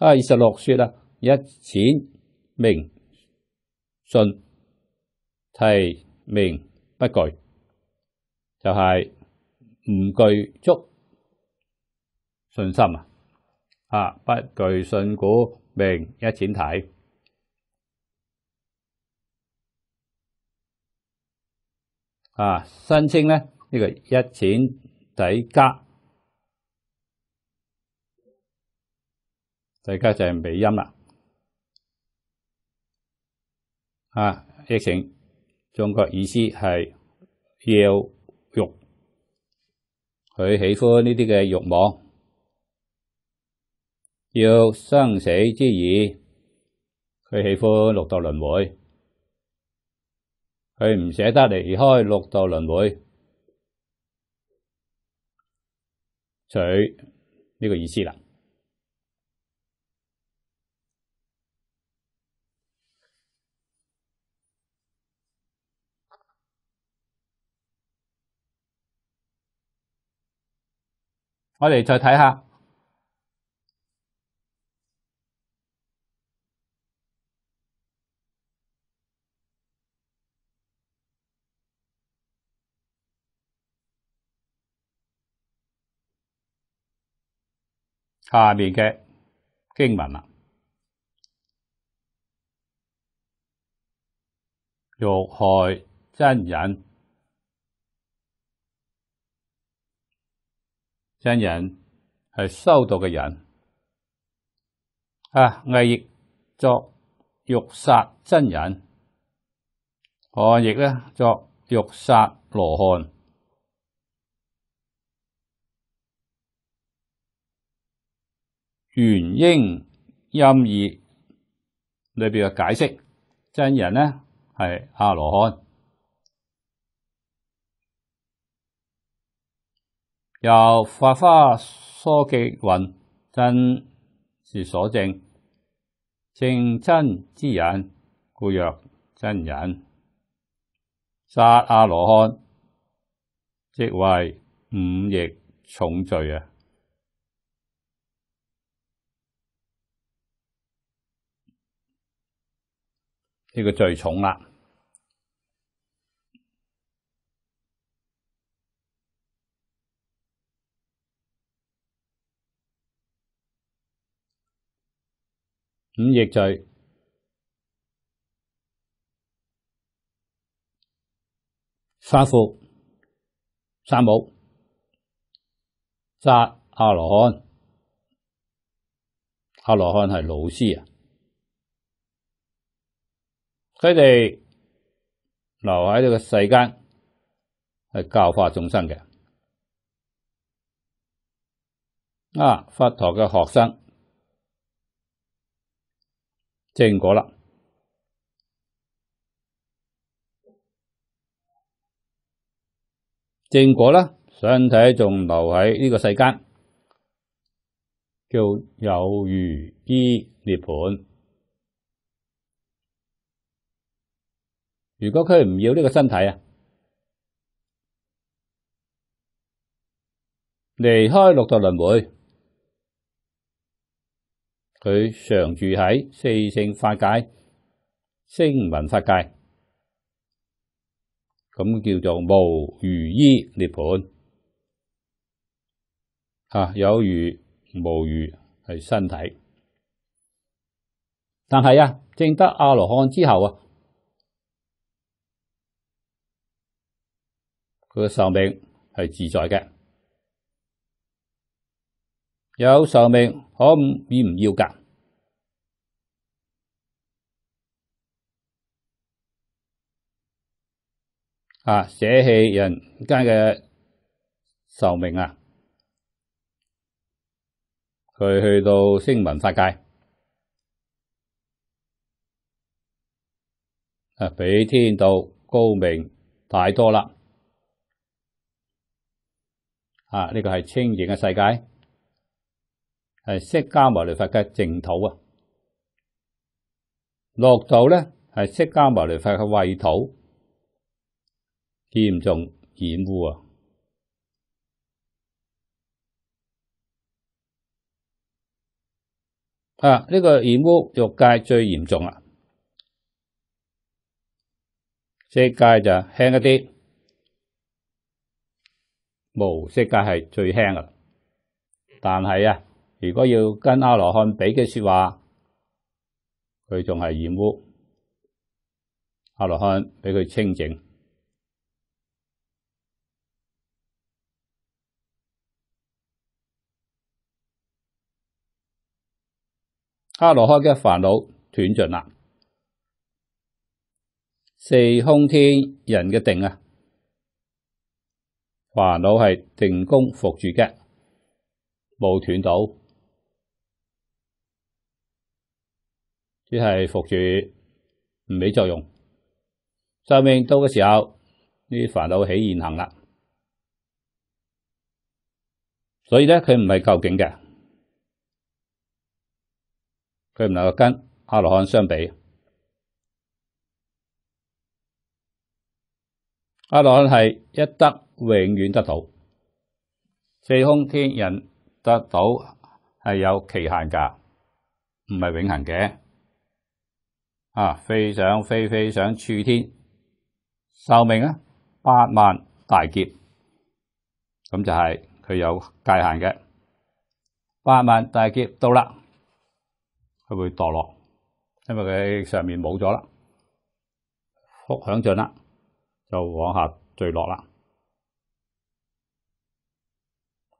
啊！二十六说啊，一钱明信提名不具，就系唔具足信心啊！啊，不具信股明一钱睇啊，申青咧呢个一钱底加。大家就系尾音啦，啊，译成中国意思系要欲，佢喜欢呢啲嘅欲望，要生死之意，佢喜欢六道轮回，佢唔舍得离开六道轮回，取呢个意思啦。我哋再睇下下面嘅经文啦，欲害真人。真人系修道嘅人，啊，魏亦作欲杀真人，汉亦咧作欲杀罗汉。元英音义里边嘅解释，真人咧系阿罗汉。由法花疏极云真是所证，证真之人故曰真人。杀阿罗汉，即为五逆重罪啊！呢个罪重啦。五逆罪，沙父、沙母、杀阿罗汉、阿罗汉系老师啊！佢哋留喺呢个世间系教化众生嘅啊，佛陀嘅学生。正果啦，正果啦，身体仲留喺呢个世间，叫有如依涅盘。如果佢唔要呢个身体啊，离开六道轮回。佢常住喺四圣法界、声闻法界，咁叫做无如衣涅盘吓，有如无如系身体，但系啊，正得阿罗汉之后啊，佢嘅寿命系自在嘅。有寿命可唔愿唔要噶？啊，舍弃人间嘅寿命啊，佢去到星云法界啊，比天道高明太多啦！啊，呢个系清净嘅世界。系释迦牟尼佛嘅净土啊，六土咧系释迦牟尼佛嘅胃土，严重染污啊！啊，呢个染污欲界最严重啦，色界就轻一啲，无色界系最轻啦，但系啊。如果要跟阿罗汉比嘅说话，佢仲系染污，阿罗汉俾佢清净，阿罗汉嘅烦恼断尽啦。四空天人嘅定啊，烦恼系定功伏住嘅，冇断到。只系服住唔起作用，寿命到嘅时候，呢啲烦恼起现行啦。所以咧，佢唔系究竟嘅，佢唔能够跟阿罗汉相比。阿罗汉系一得永远得到，四空天人得到系有期限噶，唔系永恒嘅。啊！飞上飞飞上，触天寿命啊，八万大劫，咁就系佢有界限嘅八万大劫到啦，佢会堕落，因为佢上面冇咗啦，福享尽啦，就往下坠落啦。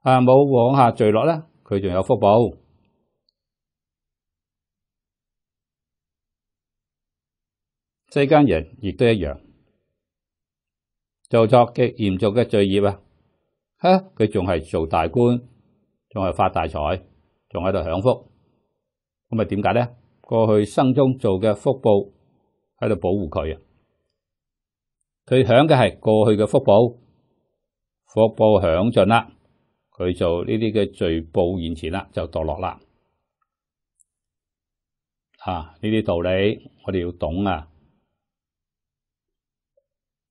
啊，冇往下坠落咧，佢仲有福报。世间人亦都一样，做作嘅严重嘅罪业啊，吓佢仲系做大官，仲系发大财，仲喺度享福。咁啊，点解咧？过去生中做嘅福报喺度保护佢，佢享嘅系过去嘅福报，福报享尽啦，佢做呢啲嘅罪报现前啦，就堕落啦。啊，呢啲道理我哋要懂啊！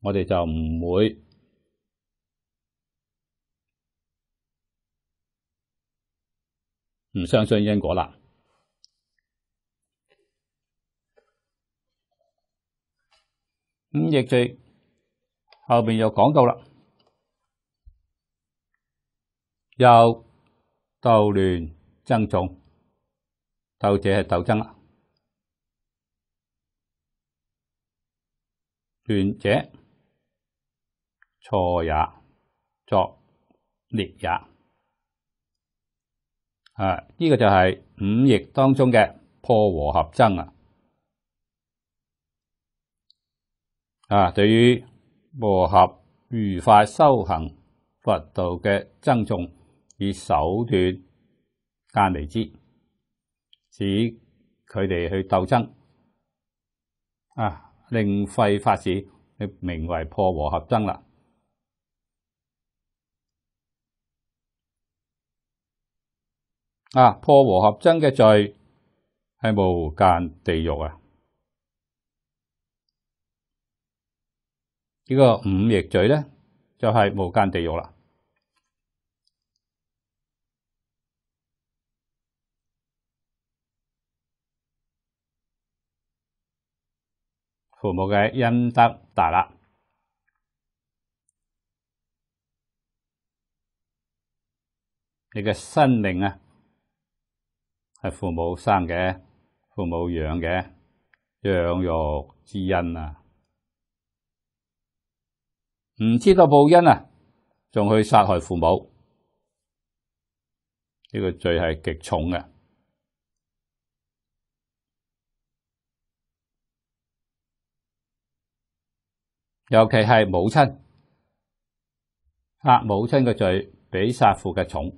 我哋就唔会唔相信因果啦。咁亦在后边又讲到啦，又斗乱争重，斗者系斗争啦，乱者。错也作劣也啊！呢个就系五逆当中嘅破和合争啊！啊，对于和合愉快修行佛道嘅增重以手段间离之，使佢哋去斗争啊，令废法你名为破和合争啦。啊！破和合真嘅罪系无间地狱啊！呢个五逆罪咧就系无间地狱啦。父母嘅恩德大啦，你嘅生命啊！系父母生嘅，父母养嘅，养育之恩啊！唔知道报恩啊，仲去杀害父母，呢个罪系极重嘅，尤其系母亲，杀母亲嘅罪比杀父嘅重。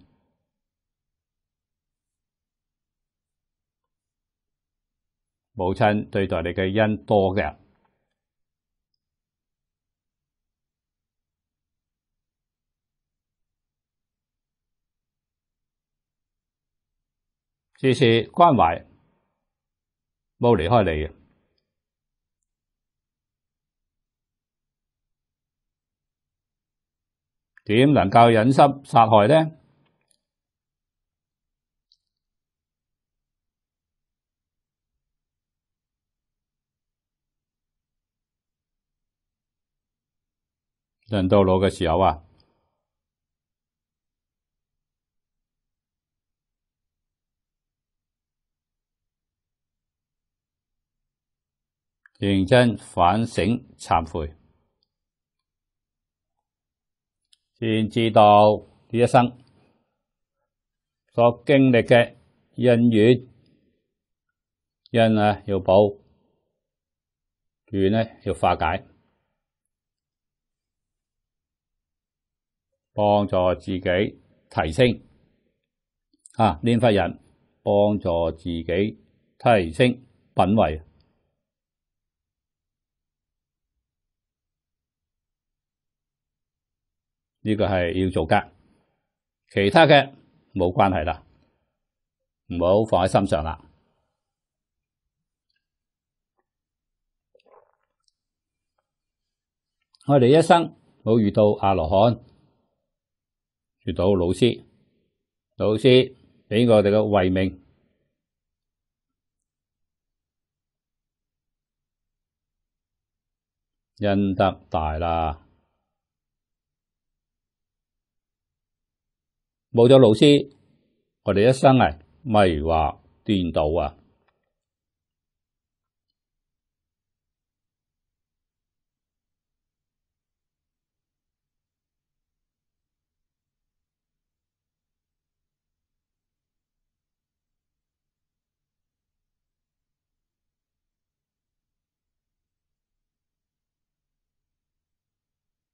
母亲对待你嘅恩多嘅，事事关怀，冇离开你嘅，点能够忍心杀害呢？人到老个时候啊，认真反省忏悔，先知道一生所经历嘅因缘，因啊要报，缘呢要化解。帮助自己提升，啊，念佛人帮助自己提升品位，呢个系要做噶，其他嘅冇关系啦，唔好放喺心上啦。我哋一生冇遇到阿罗汉。遇到老师，老师俾我哋嘅慧命，恩德大啦。冇咗老师，我哋一生啊迷惑颠道啊！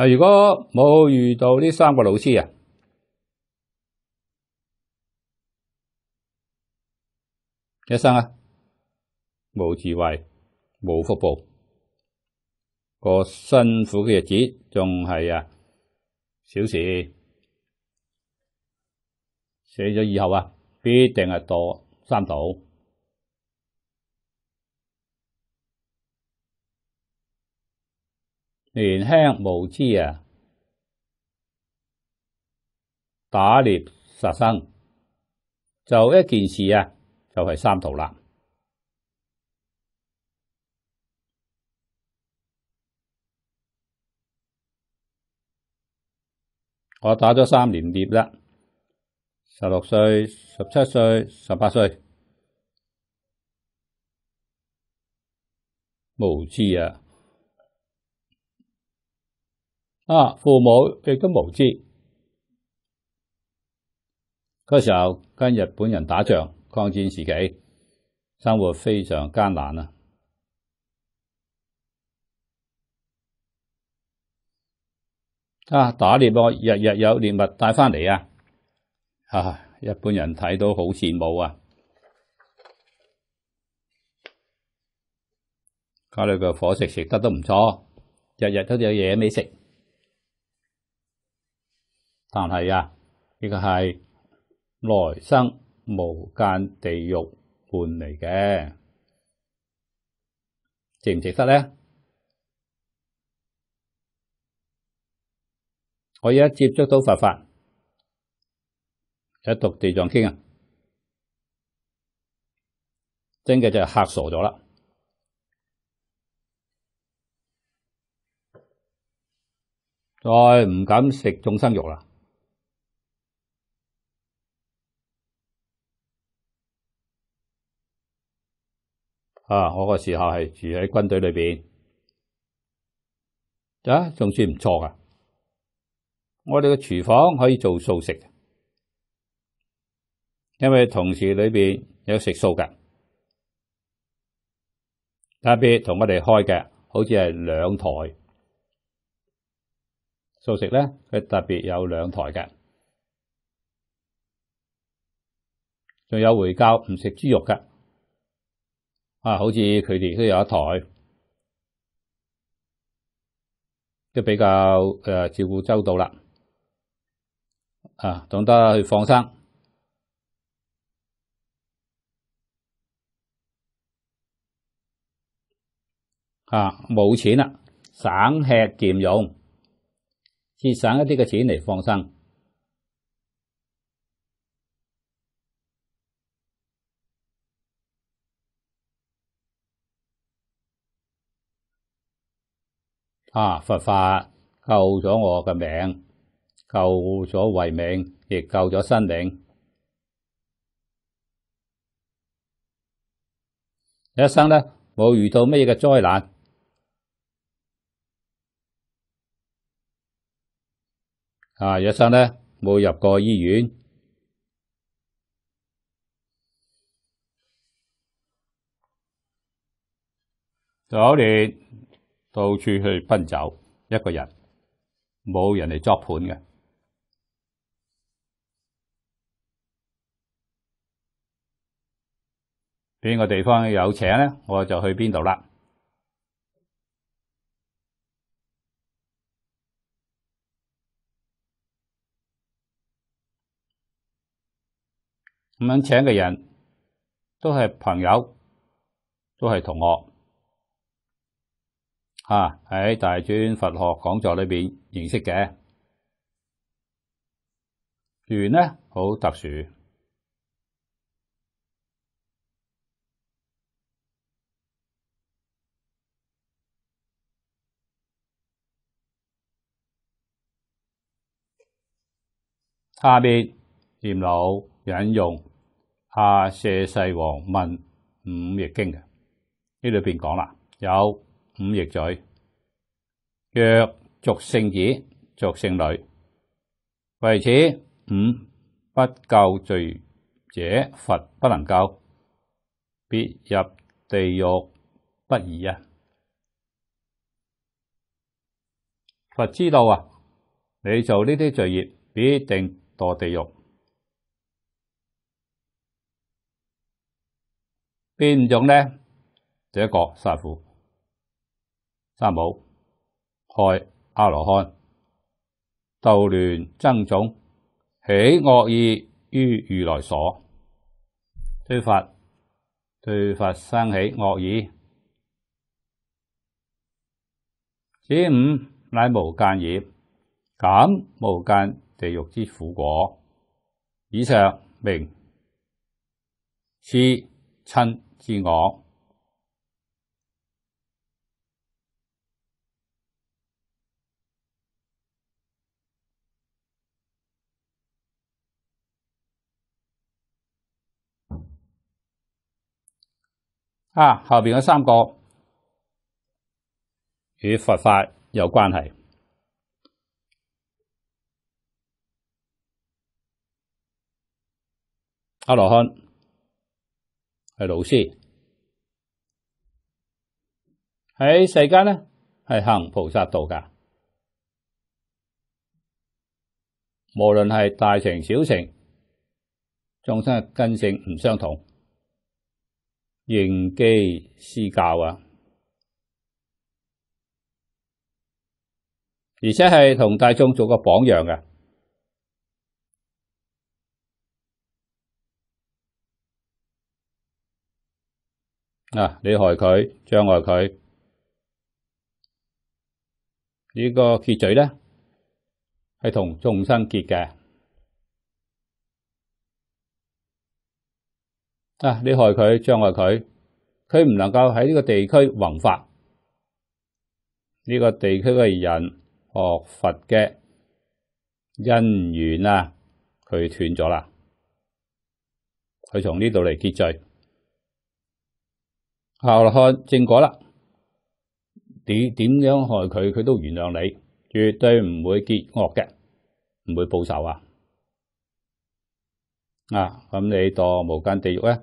啊，如果冇遇到呢三个老师啊，一生啊冇智慧、冇福报，个辛苦嘅日子仲系啊小事，写咗以后啊，必定系堕三道。年轻无知啊，打猎杀生，就一件事啊，就系三逃啦。我打咗三年猎啦，十六岁、十七岁、十八岁，无知啊！啊！父母亦都无知，嗰时候跟日本人打仗，抗战时期，生活非常艰难啊！啊，打猎，日日有猎物带翻嚟啊！吓，日本人睇到好羡慕啊！家里嘅伙食食得都唔错，日日都有嘢未食。但系啊，呢个系来生无间地狱判嚟嘅，值唔值得咧？我而家接触到佛法，一读地藏经啊，真嘅就吓傻咗啦，再唔敢食众生肉啦。啊！我個時候係住喺軍隊裏边，啊，仲算唔錯噶。我哋嘅廚房可以做素食，因為同事裏边有食素噶，特別同我哋開嘅，好似係兩台素食咧，佢特別有兩台嘅，仲有回教唔食豬肉嘅。啊，好似佢哋都有一台，都比较诶照顾周到啦。啊，懂得去放生。啊，冇钱啦，省吃俭用，节省一啲嘅钱嚟放生。啊！佛法救咗我嘅命，救咗慧命，亦救咗身命。一生咧冇遇到咩嘅灾难。啊！一生咧冇入过医院，早年到处去奔走，一个人冇人嚟作伴嘅，边个地方有请咧，我就去边度啦。咁样请嘅人都系朋友，都系同学。啊！喺大专佛学讲座里边认识嘅缘呢，好特殊。下面严老引用《阿舍世王问五欲经》嘅呢，里边讲啦有。五逆罪，若俗圣子、俗圣女，为此五不救罪者，佛不能救，必入地狱不已啊！佛知道啊，你做呢啲罪业，必定堕地狱。边种呢？这个杀父。三宝害阿罗汉，斗乱增种起恶意于如来所，对佛对佛生起恶意。此五乃无间业，减无间地狱之苦果。以上明知亲之我。啊，后边嗰三个与佛法有关系。阿罗汉系老师喺世间咧，系行菩萨道噶。无论系大乘小乘，众生嘅根性唔相同。应机施教啊，而且系同大众做个榜样嘅。啊，你害佢，障碍佢，呢个结罪咧，系同众生结嘅。啊！你害佢，伤害佢，佢唔能够喺呢个地区弘法，呢个地区嘅人学佛嘅因缘啊，佢断咗啦，佢从呢度嚟结罪。后来看正果啦，点点样害佢，佢都原谅你，绝对唔会结恶嘅，唔会报仇啊！啊，咁你堕无间地狱咧？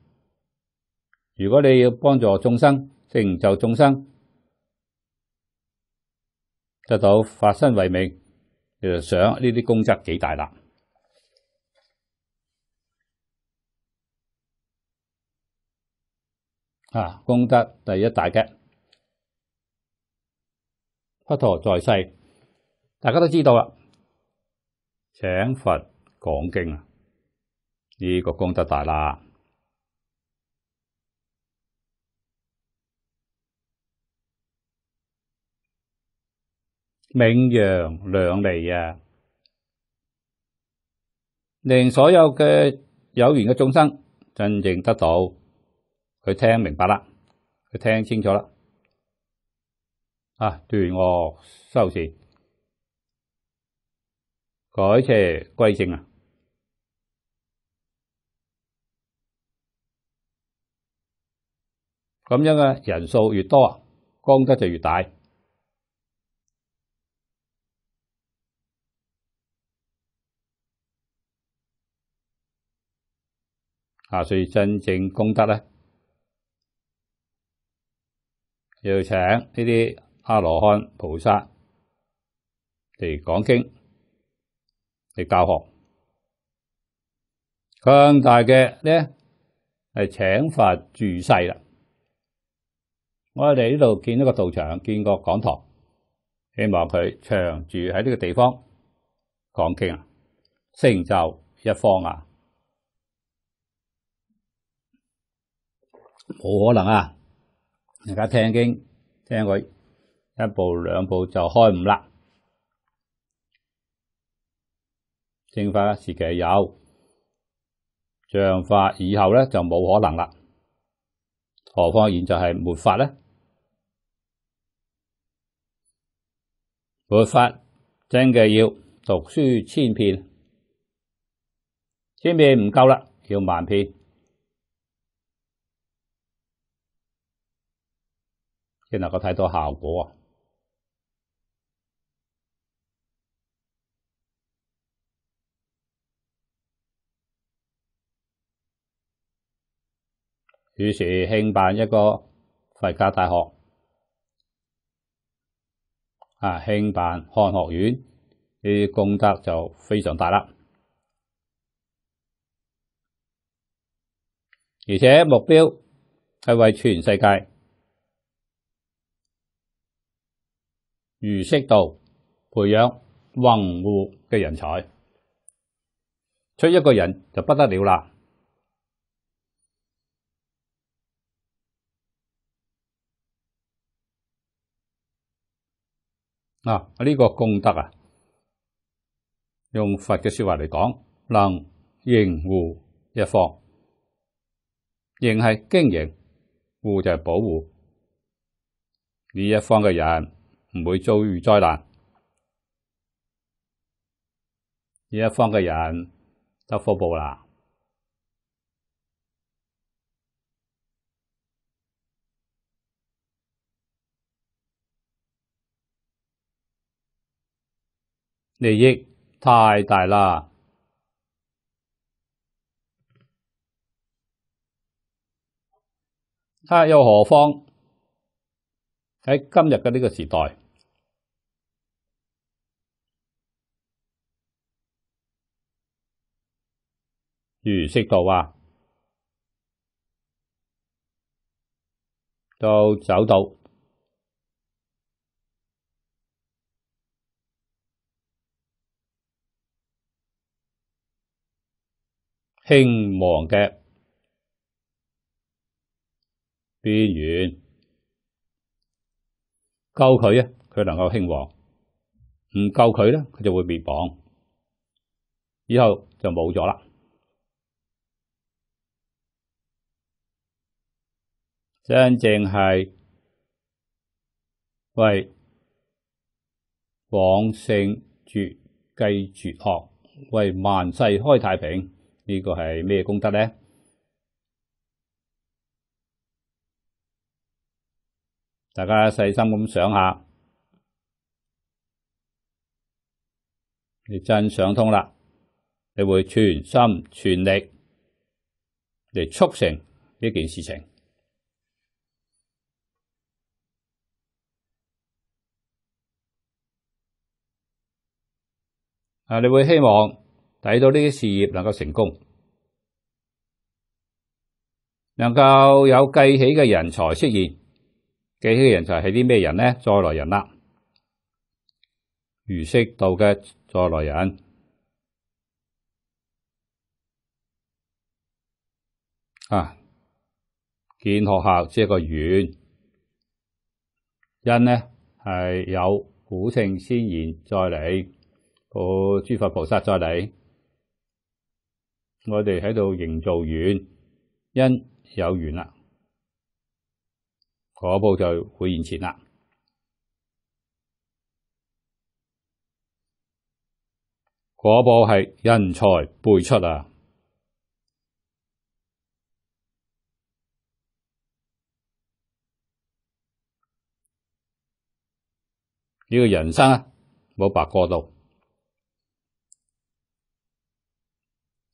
如果你要帮助众生成就众生，得到法身慧命，你就想呢啲功德几大啦？啊，功德第一大嘅，佛陀在世，大家都知道啦，请佛讲经啊，呢个功德大啦。冥阳两利啊！令所有嘅有缘嘅众生真正得到佢听明白啦，佢听清楚啦。啊，断恶修善，改邪归正啊！咁样嘅人数越多，功德就越大。啊！所以真正功德咧，要请呢啲阿罗汉菩萨嚟讲经、嚟教学，强大嘅咧系请佛住世啦。我哋呢度建一个道场，建个讲堂，希望佢长住喺呢个地方讲经啊，成就一方啊！冇可能啊！而家听经听佢一步两步就开悟啦，正法时期有像法以后咧就冇可能啦，何况现在系没法咧，没法真嘅要读书千遍，千遍唔够啦，要万遍。先能够睇到效果，啊！于是兴办一个佛教大学，啊，兴办汉学院，啲功德就非常大啦。而且目标系为全世界。儒释道培养宏护嘅人才，出一个人就不得了啦。啊！呢个功德啊，用佛嘅说话嚟讲，能营护一方，仍系经营，护就系保护呢一方嘅人。唔会遭遇灾难，呢一方嘅人得福报啦，利益太大啦，他又何况喺今日嘅呢个时代。如释道话，到走到兴亡嘅边缘，救佢啊！佢能够兴旺，唔救佢咧，佢就会灭亡，以后就冇咗啦。真正系为往圣绝继绝学，为万世开太平。呢个系咩功德呢？大家细心咁想下，你真想通啦，你会全心全力嚟促成呢件事情。啊！你会希望睇到呢啲事业能够成功，能够有计起嘅人才出现。计起嘅人才系啲咩人呢？再来人啦，如识道嘅再来人啊！建学校即系个院，因呢系有古圣先贤再嚟。好，诸佛菩萨再嚟，我哋喺度营造缘，因有缘啦，嗰步就会现前啦。嗰步系因材辈出啊！呢个人生啊，冇白过到。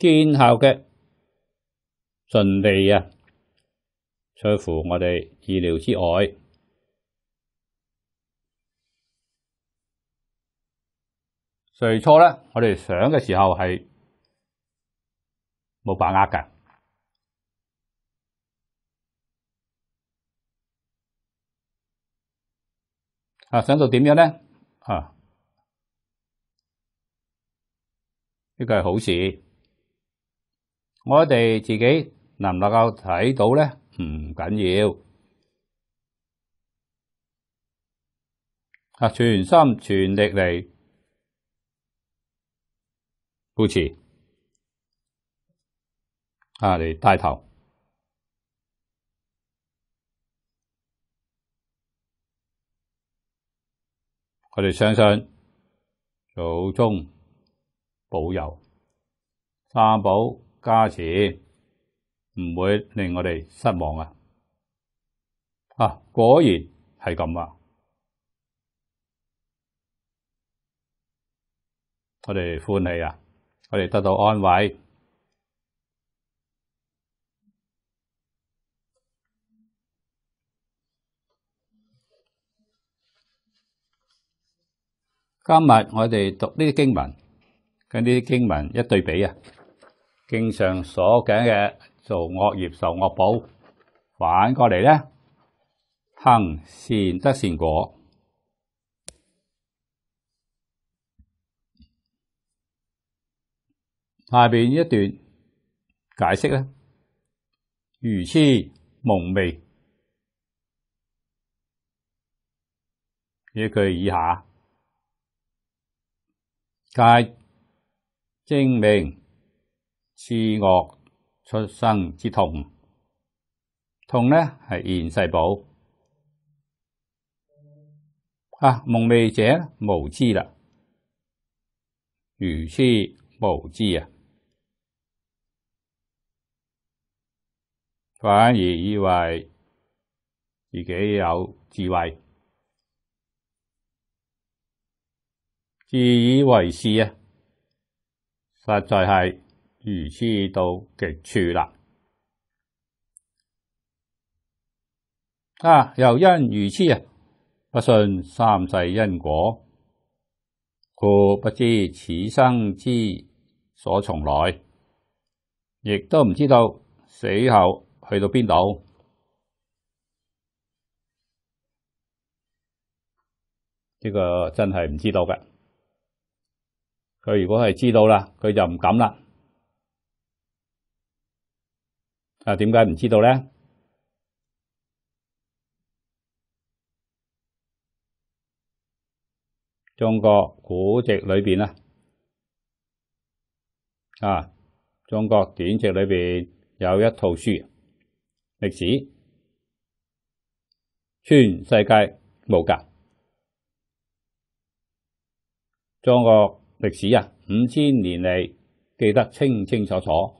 见效嘅顺利啊，在乎我哋意料之外。最初咧，我哋想嘅时候系冇把握噶。啊，想到点样咧？啊，呢个系好事。我哋自己能唔能够睇到咧？唔紧要，啊，全心全力嚟扶持，啊嚟带头，我哋相信祖宗保佑三宝。加持，唔会令我哋失望啊！啊，果然系咁啊！我哋欢喜啊！我哋得到安慰。今日我哋读呢啲经文，跟呢啲经文一对比啊！经常所讲嘅做恶业受恶报，反过嚟咧行善得善果。下边一段解释呢，如痴、蒙昧，呢句以下，介证明。是恶出生之痛，痛呢系现世宝啊！梦寐者无知啦，如痴无知啊，反而以为自己有智慧，自以为是啊，实在系。如痴到极处啦！啊，又因如痴啊，不信三世因果，故不知此生之所从来，亦都唔知道死后去到边度。呢个真系唔知道嘅。佢如果系知道啦，佢就唔敢啦。啊？點解唔知道咧？中國古籍裏边啦，啊，中國典籍裏边有一套書，歷史，全世界无噶。中國歷史啊，五千年嚟記得清清楚楚。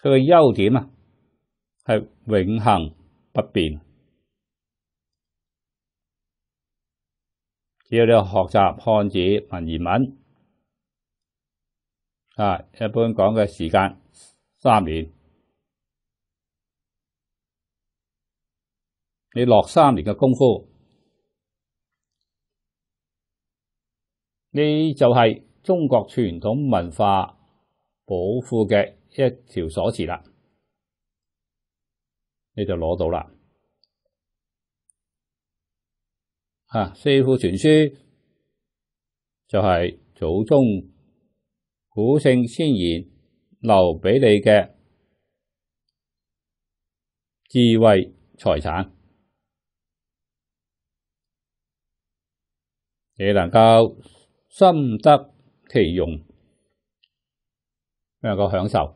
佢嘅優點啊，係永恒不變。只要你學習漢字、文言文啊，一般講嘅時間三年，你落三年嘅功夫，你就係中國傳統文化保護嘅。一条锁匙啦，你就攞到啦。吓，四库全书就系祖宗古圣先言留俾你嘅智慧财产，你能够心得其用，能够享受。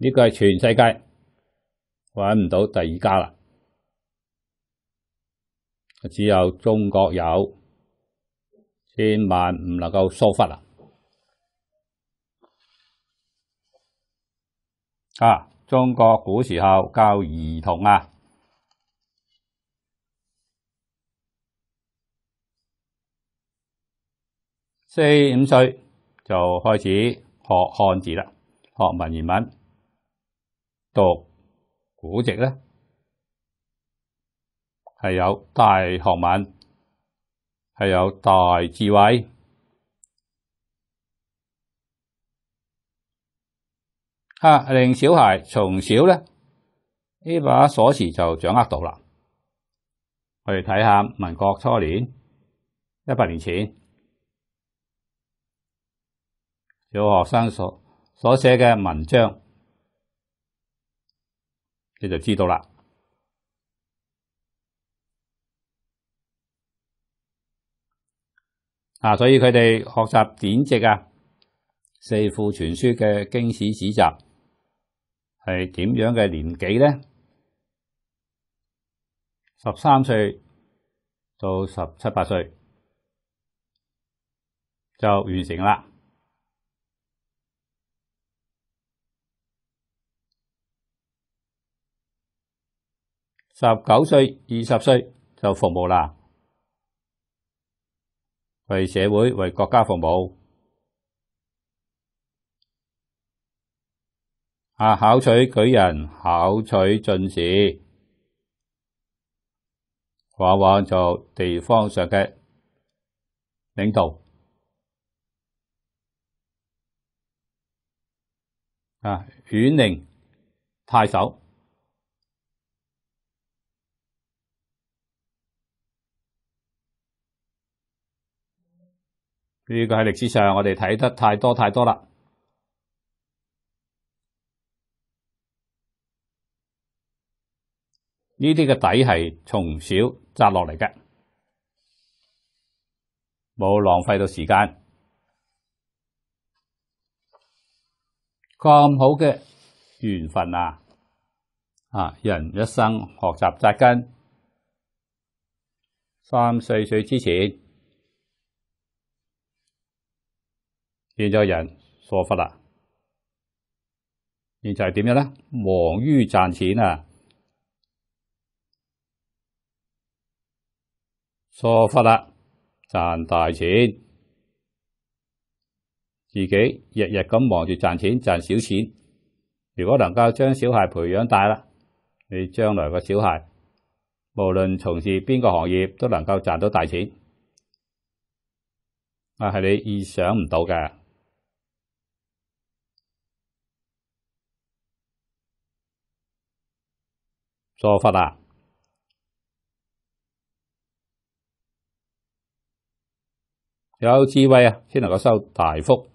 呢个系全世界揾唔到第二家啦，只有中国有，千万唔能够疏忽啦。啊，中国古时候教儿童啊，四五岁就开始学汉字啦，学文言文。读古籍咧，系有大学问，系有大智慧，吓令小孩从小咧呢把锁匙就掌握到啦。我哋睇下民国初年一百年前小学生所所写嘅文章。你就知道啦啊！所以佢哋学习典籍啊，《四库全书》嘅经史史集系点样嘅年纪咧？十三岁到十七八岁就完成啦。十九岁、二十岁就服务啦，为社会、为国家服务。啊，考取举人，考取进士，往往就地方上嘅领导啊，县宁太守。呢个喺历史上，我哋睇得太多太多啦。呢啲嘅底系从小扎落嚟嘅，冇浪费到时间。咁好嘅缘分啊！啊，人一生学习扎根，三四岁之前。变咗人疏忽啦，現在點樣咧？忙於賺錢啊，疏忽啦，賺大錢，自己日日咁忙住賺錢，賺少錢。如果能夠將小孩培養大啦，你將來個小孩無論從事邊個行業，都能夠賺到大錢啊！係你意想唔到嘅。做法啊，有智慧啊，先能够收大福，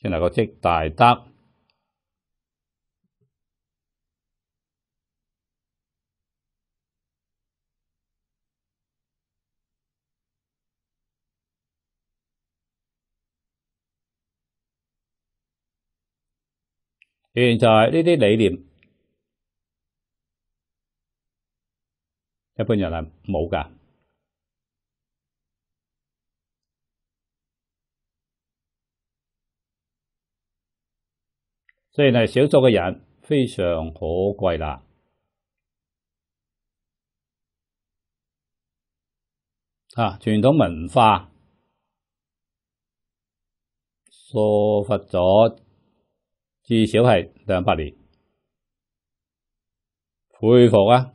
先能够积大德。现在呢啲理念。一般人系冇噶，虽然系少咗嘅人非常可贵啦。啊，传统文化疏忽咗至少系两百年，佩服啊！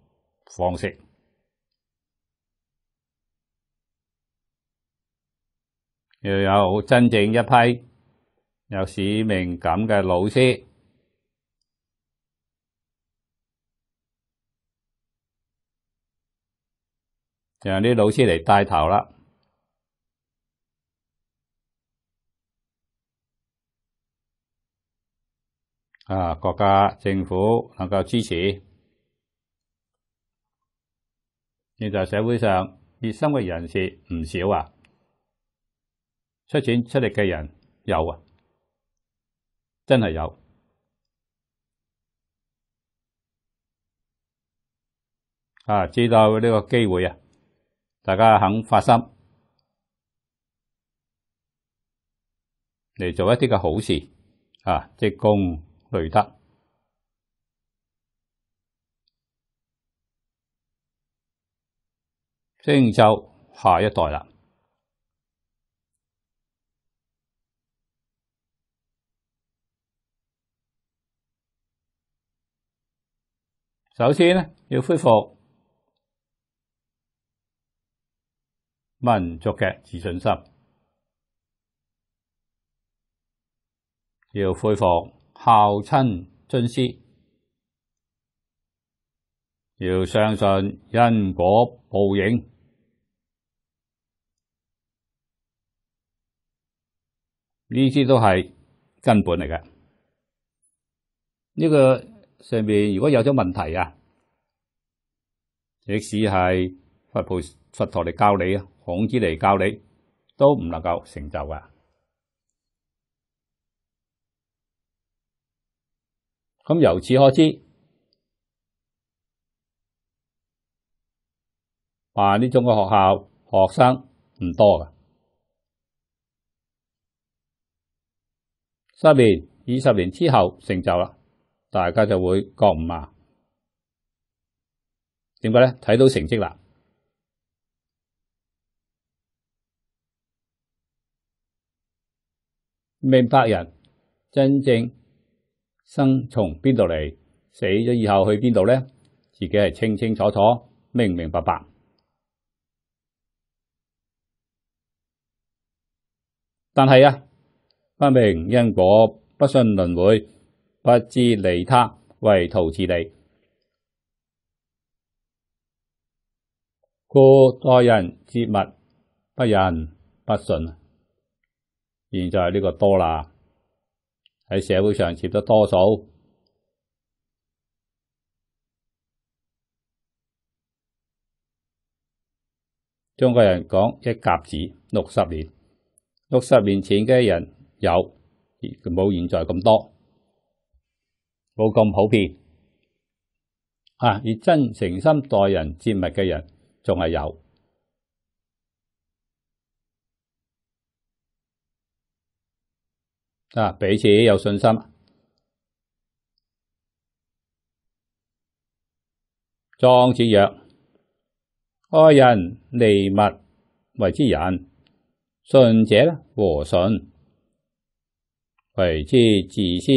方式要有真正一批有使命感嘅老师，让啲老师嚟带头啦。啊，国家政府能够支持。现在社会上热心嘅人士唔少啊，出钱出力嘅人有啊，真系有啊，知道呢个机会啊，大家肯发心嚟做一啲嘅好事啊，积功累德。成就下一代啦。首先呢，要恢复民族嘅自信心，要恢复孝亲尊师，要相信因果报应。呢啲都系根本嚟嘅，呢个上边如果有咗问题啊，即使系佛菩佛陀嚟教你啊，孔子嚟教你，都唔能够成就噶。咁由此可知，话呢种嘅学校，学生唔多噶。十年、二十年之后成就啦，大家就会觉悟啊？点解咧？睇到成绩啦，明白人真正生从边度嚟，死咗以后去边度咧？自己系清清楚楚、明明白白，但系啊。不明因果，不信轮回，不知利他，为图自利，故待人接物不仁不顺。现在呢个多啦，喺社会上接得多数。中国人讲一甲子六十年，六十年前嘅人。有冇？现在咁多，冇咁普遍啊！以真诚心待人接物嘅人仲系有啊，彼此有信心。庄子曰：爱人利物为之人，信者和顺。为之自私，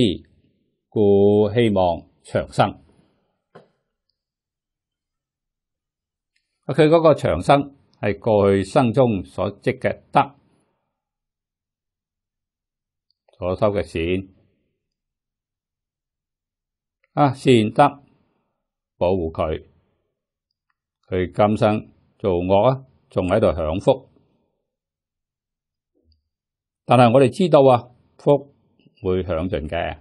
故希望长生。啊，佢嗰个长生系过去生中所积嘅德，所修嘅善。啊，善德保护佢，佢今生做恶啊，仲喺度享福。但系我哋知道啊，福。会享尽嘅，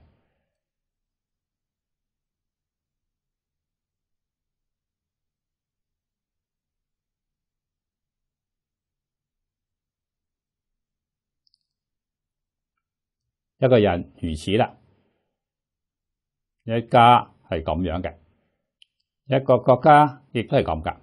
一个人如此啦，一家系咁样嘅，一个国家亦都系咁噶。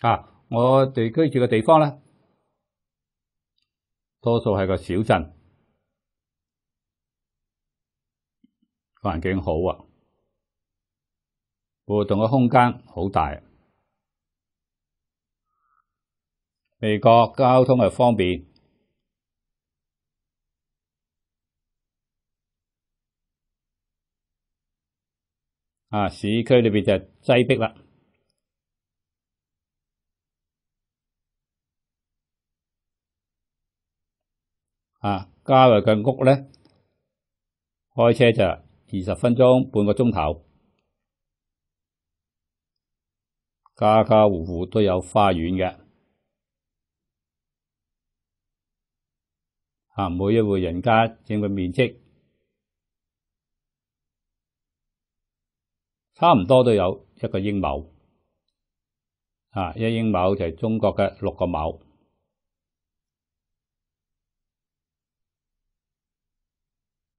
啊！我哋居住嘅地方咧，多数系个小镇，环境好啊，活动嘅空间好大，美国交通系方便，啊，市区里边就挤逼啦。啊，家下嘅屋咧，开车就二十分钟，半个钟头。家家户户都有花园嘅，啊，每一户人家整个面积差唔多都有一个英亩，啊，一英亩就系中国嘅六个亩。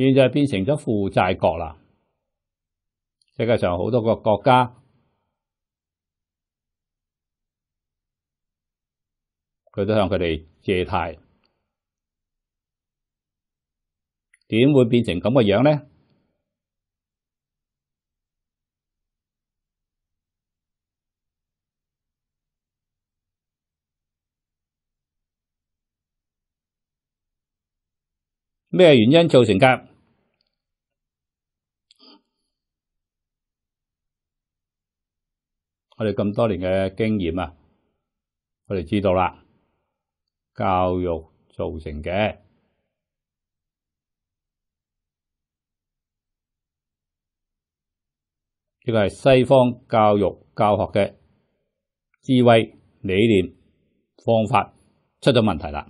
现在变成咗负债国啦，世界上好多个国家，佢都向佢哋借贷，点会变成咁嘅样呢？咩原因造成噶？我哋咁多年嘅經驗啊，我哋知道啦，教育造成嘅，呢個係西方教育教學嘅智慧理念方法出咗問題啦，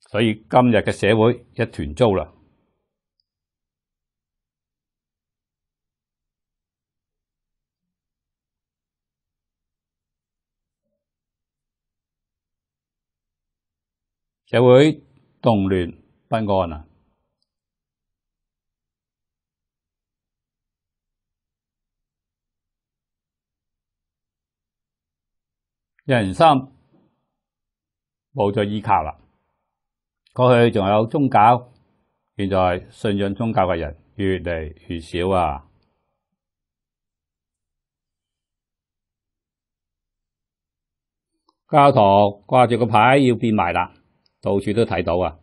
所以今日嘅社會一團糟啦。社会动乱不安啊，人心冇咗依靠啦。过去仲有宗教，现在信仰宗教嘅人越嚟越少啊。教堂挂住个牌要变埋啦。到处都睇到啊，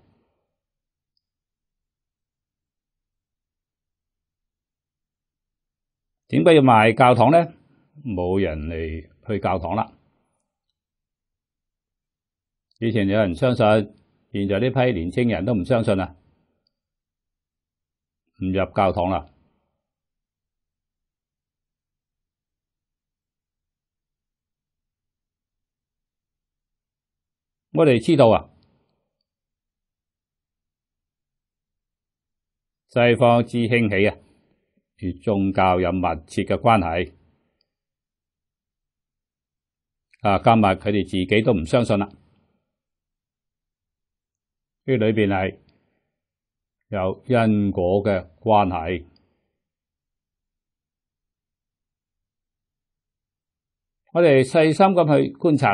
点解要卖教堂咧？冇人嚟去教堂啦。以前有人相信，现在呢批年青人都唔相信啦，唔入教堂啦。我哋知道啊。西方之兴起啊，与宗教有密切嘅关系啊，今日佢哋自己都唔相信啦，呢里边系有因果嘅关系，我哋细心咁去观察，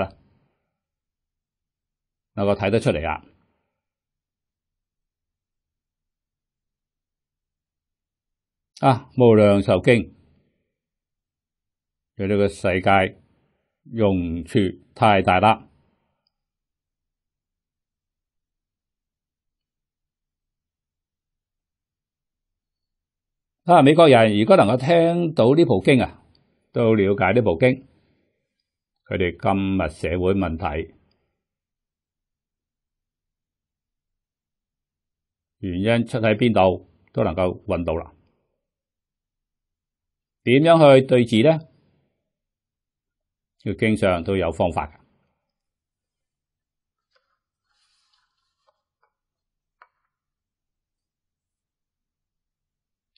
能够睇得出嚟啊！啊！无量寿经，对呢个世界用处太大啦！啊，美国人如果能够听到呢部经啊，都了解呢部经，佢哋今日社会问题原因出喺边度，都能够揾到啦。点样去对治咧？佢经常都有方法。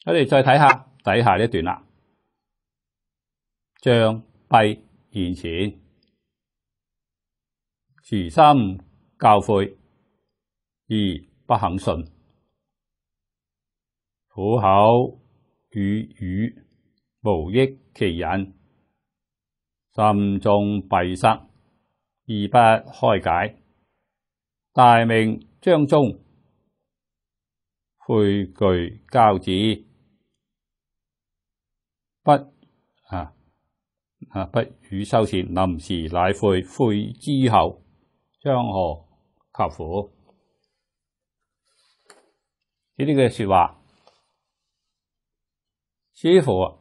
我哋再睇下底下呢一段啦：，象、币现前，慈心教诲，而不肯信，苦口与语。无益其人，心中闭塞而不开解，大命将终，悔惧交子，不啊啊不与收钱，临时乃悔，悔之后，将何及苦？呢啲嘅说话，师傅。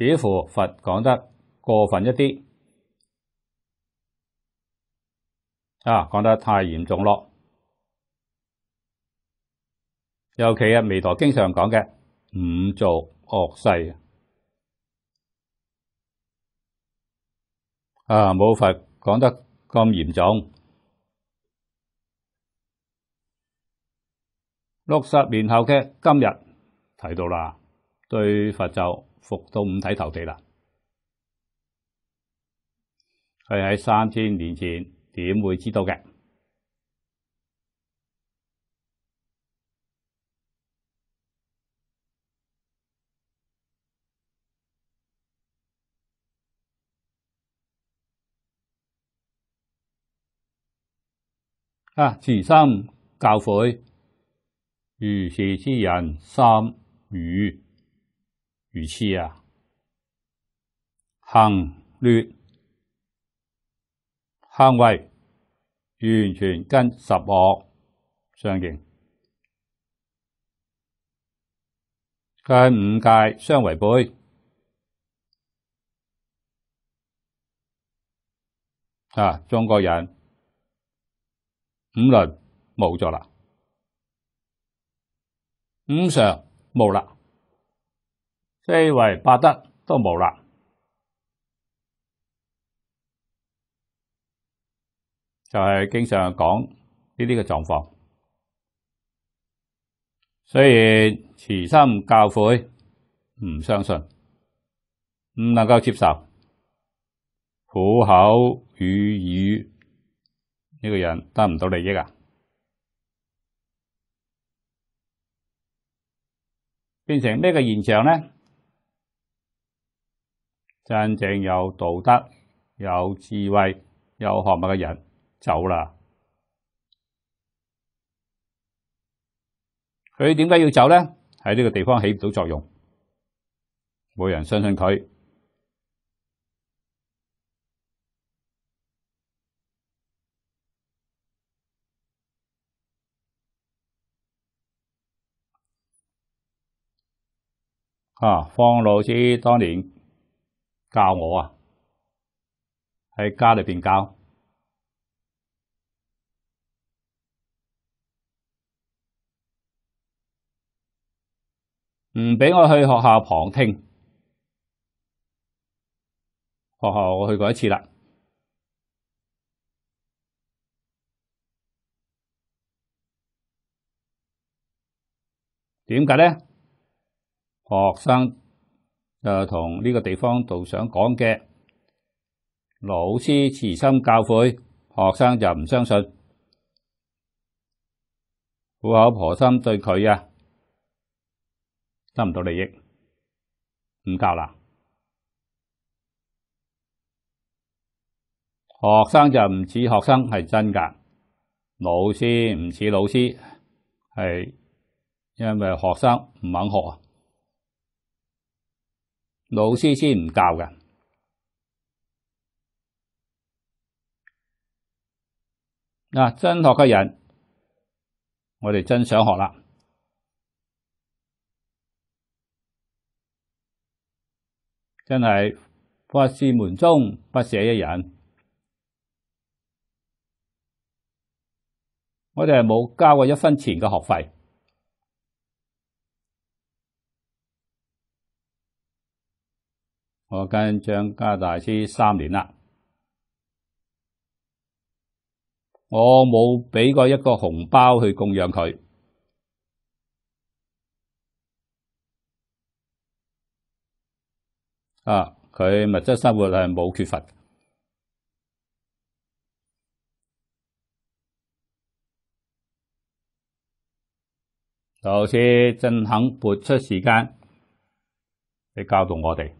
似乎佛講得過分一啲啊，講得太嚴重咯。尤其啊，微陀經常講嘅五做惡世，啊，冇佛講得咁嚴重。六十年後嘅今日提到啦，對佛就。服到五體投地啦！佢喺三千年前點會知道嘅？啊，慈心教诲如是之人，心如。其次啊，行律行位完全跟十恶相应，跟五戒相违背啊！中国人五律冇咗啦，五常冇啦。四维八德都冇啦，就系经常讲呢啲嘅状况。虽然慈心教诲，唔相信，唔能够接受，苦口语语呢个人得唔到利益啊，变成咩嘅现象呢？真正有道德、有智慧、有学问嘅人走啦。佢点解要走咧？喺呢个地方起唔到作用，冇人相信佢。啊，方老师当年。教我啊，喺家里边教，唔俾我去学校旁听。学校我去过一次啦，点解咧？学生。就同呢个地方度想讲嘅老师慈心教诲，学生就唔相信，苦口婆心对佢啊，得唔到利益，唔教啦。学生就唔似学生系真噶，老师唔似老师系因为学生唔肯学。老师先唔教嘅嗱，真学嘅人，我哋真想学啦，真系法师门中不舍一人，我哋系冇交过一分钱嘅学费。我跟张家大师三年啦，我冇俾过一个红包去供养佢，啊，佢物质生活系冇缺乏，就是尽肯拨出时间嚟教导我哋。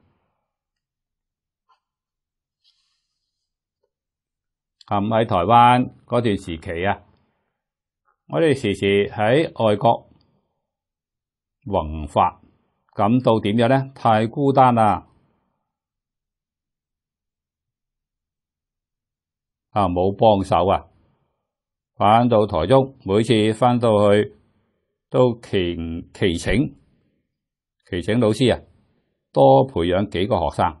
咁喺台灣嗰段時期啊，我哋時時喺外國宏法，感到點樣咧？太孤單啦！啊，冇幫手啊，返到台中每次翻到去都祈祈請祈請老師啊，多培養幾個學生。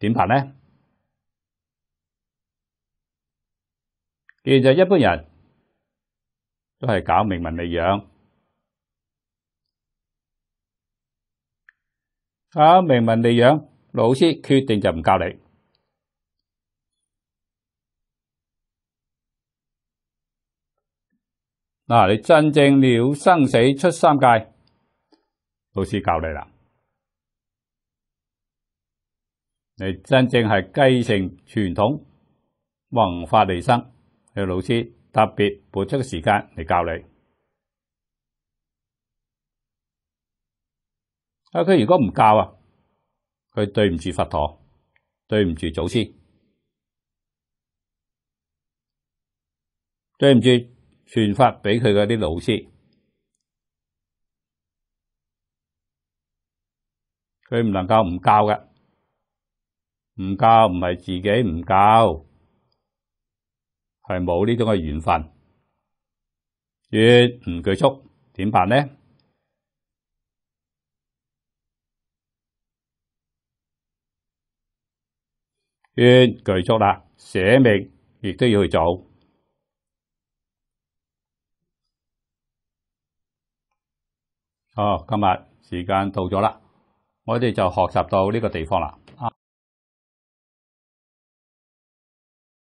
点办呢？其实一般人，都系搞明文利养，搞明文利养，老师决定就唔教你。嗱，你真正了生死出三界，老师教你啦。你真正系继承传统、文法利生，佢老师特别拨出个时间嚟教你。啊，佢如果唔教啊，佢对唔住佛陀，对唔住祖师，对唔住传法俾佢嗰啲老师，佢唔能够唔教嘅。唔教唔系自己唔教，系冇呢种嘅缘分。越唔具足，点办呢？越具足啦，舍命亦都要去做。哦，今日时间到咗啦，我哋就学习到呢个地方啦。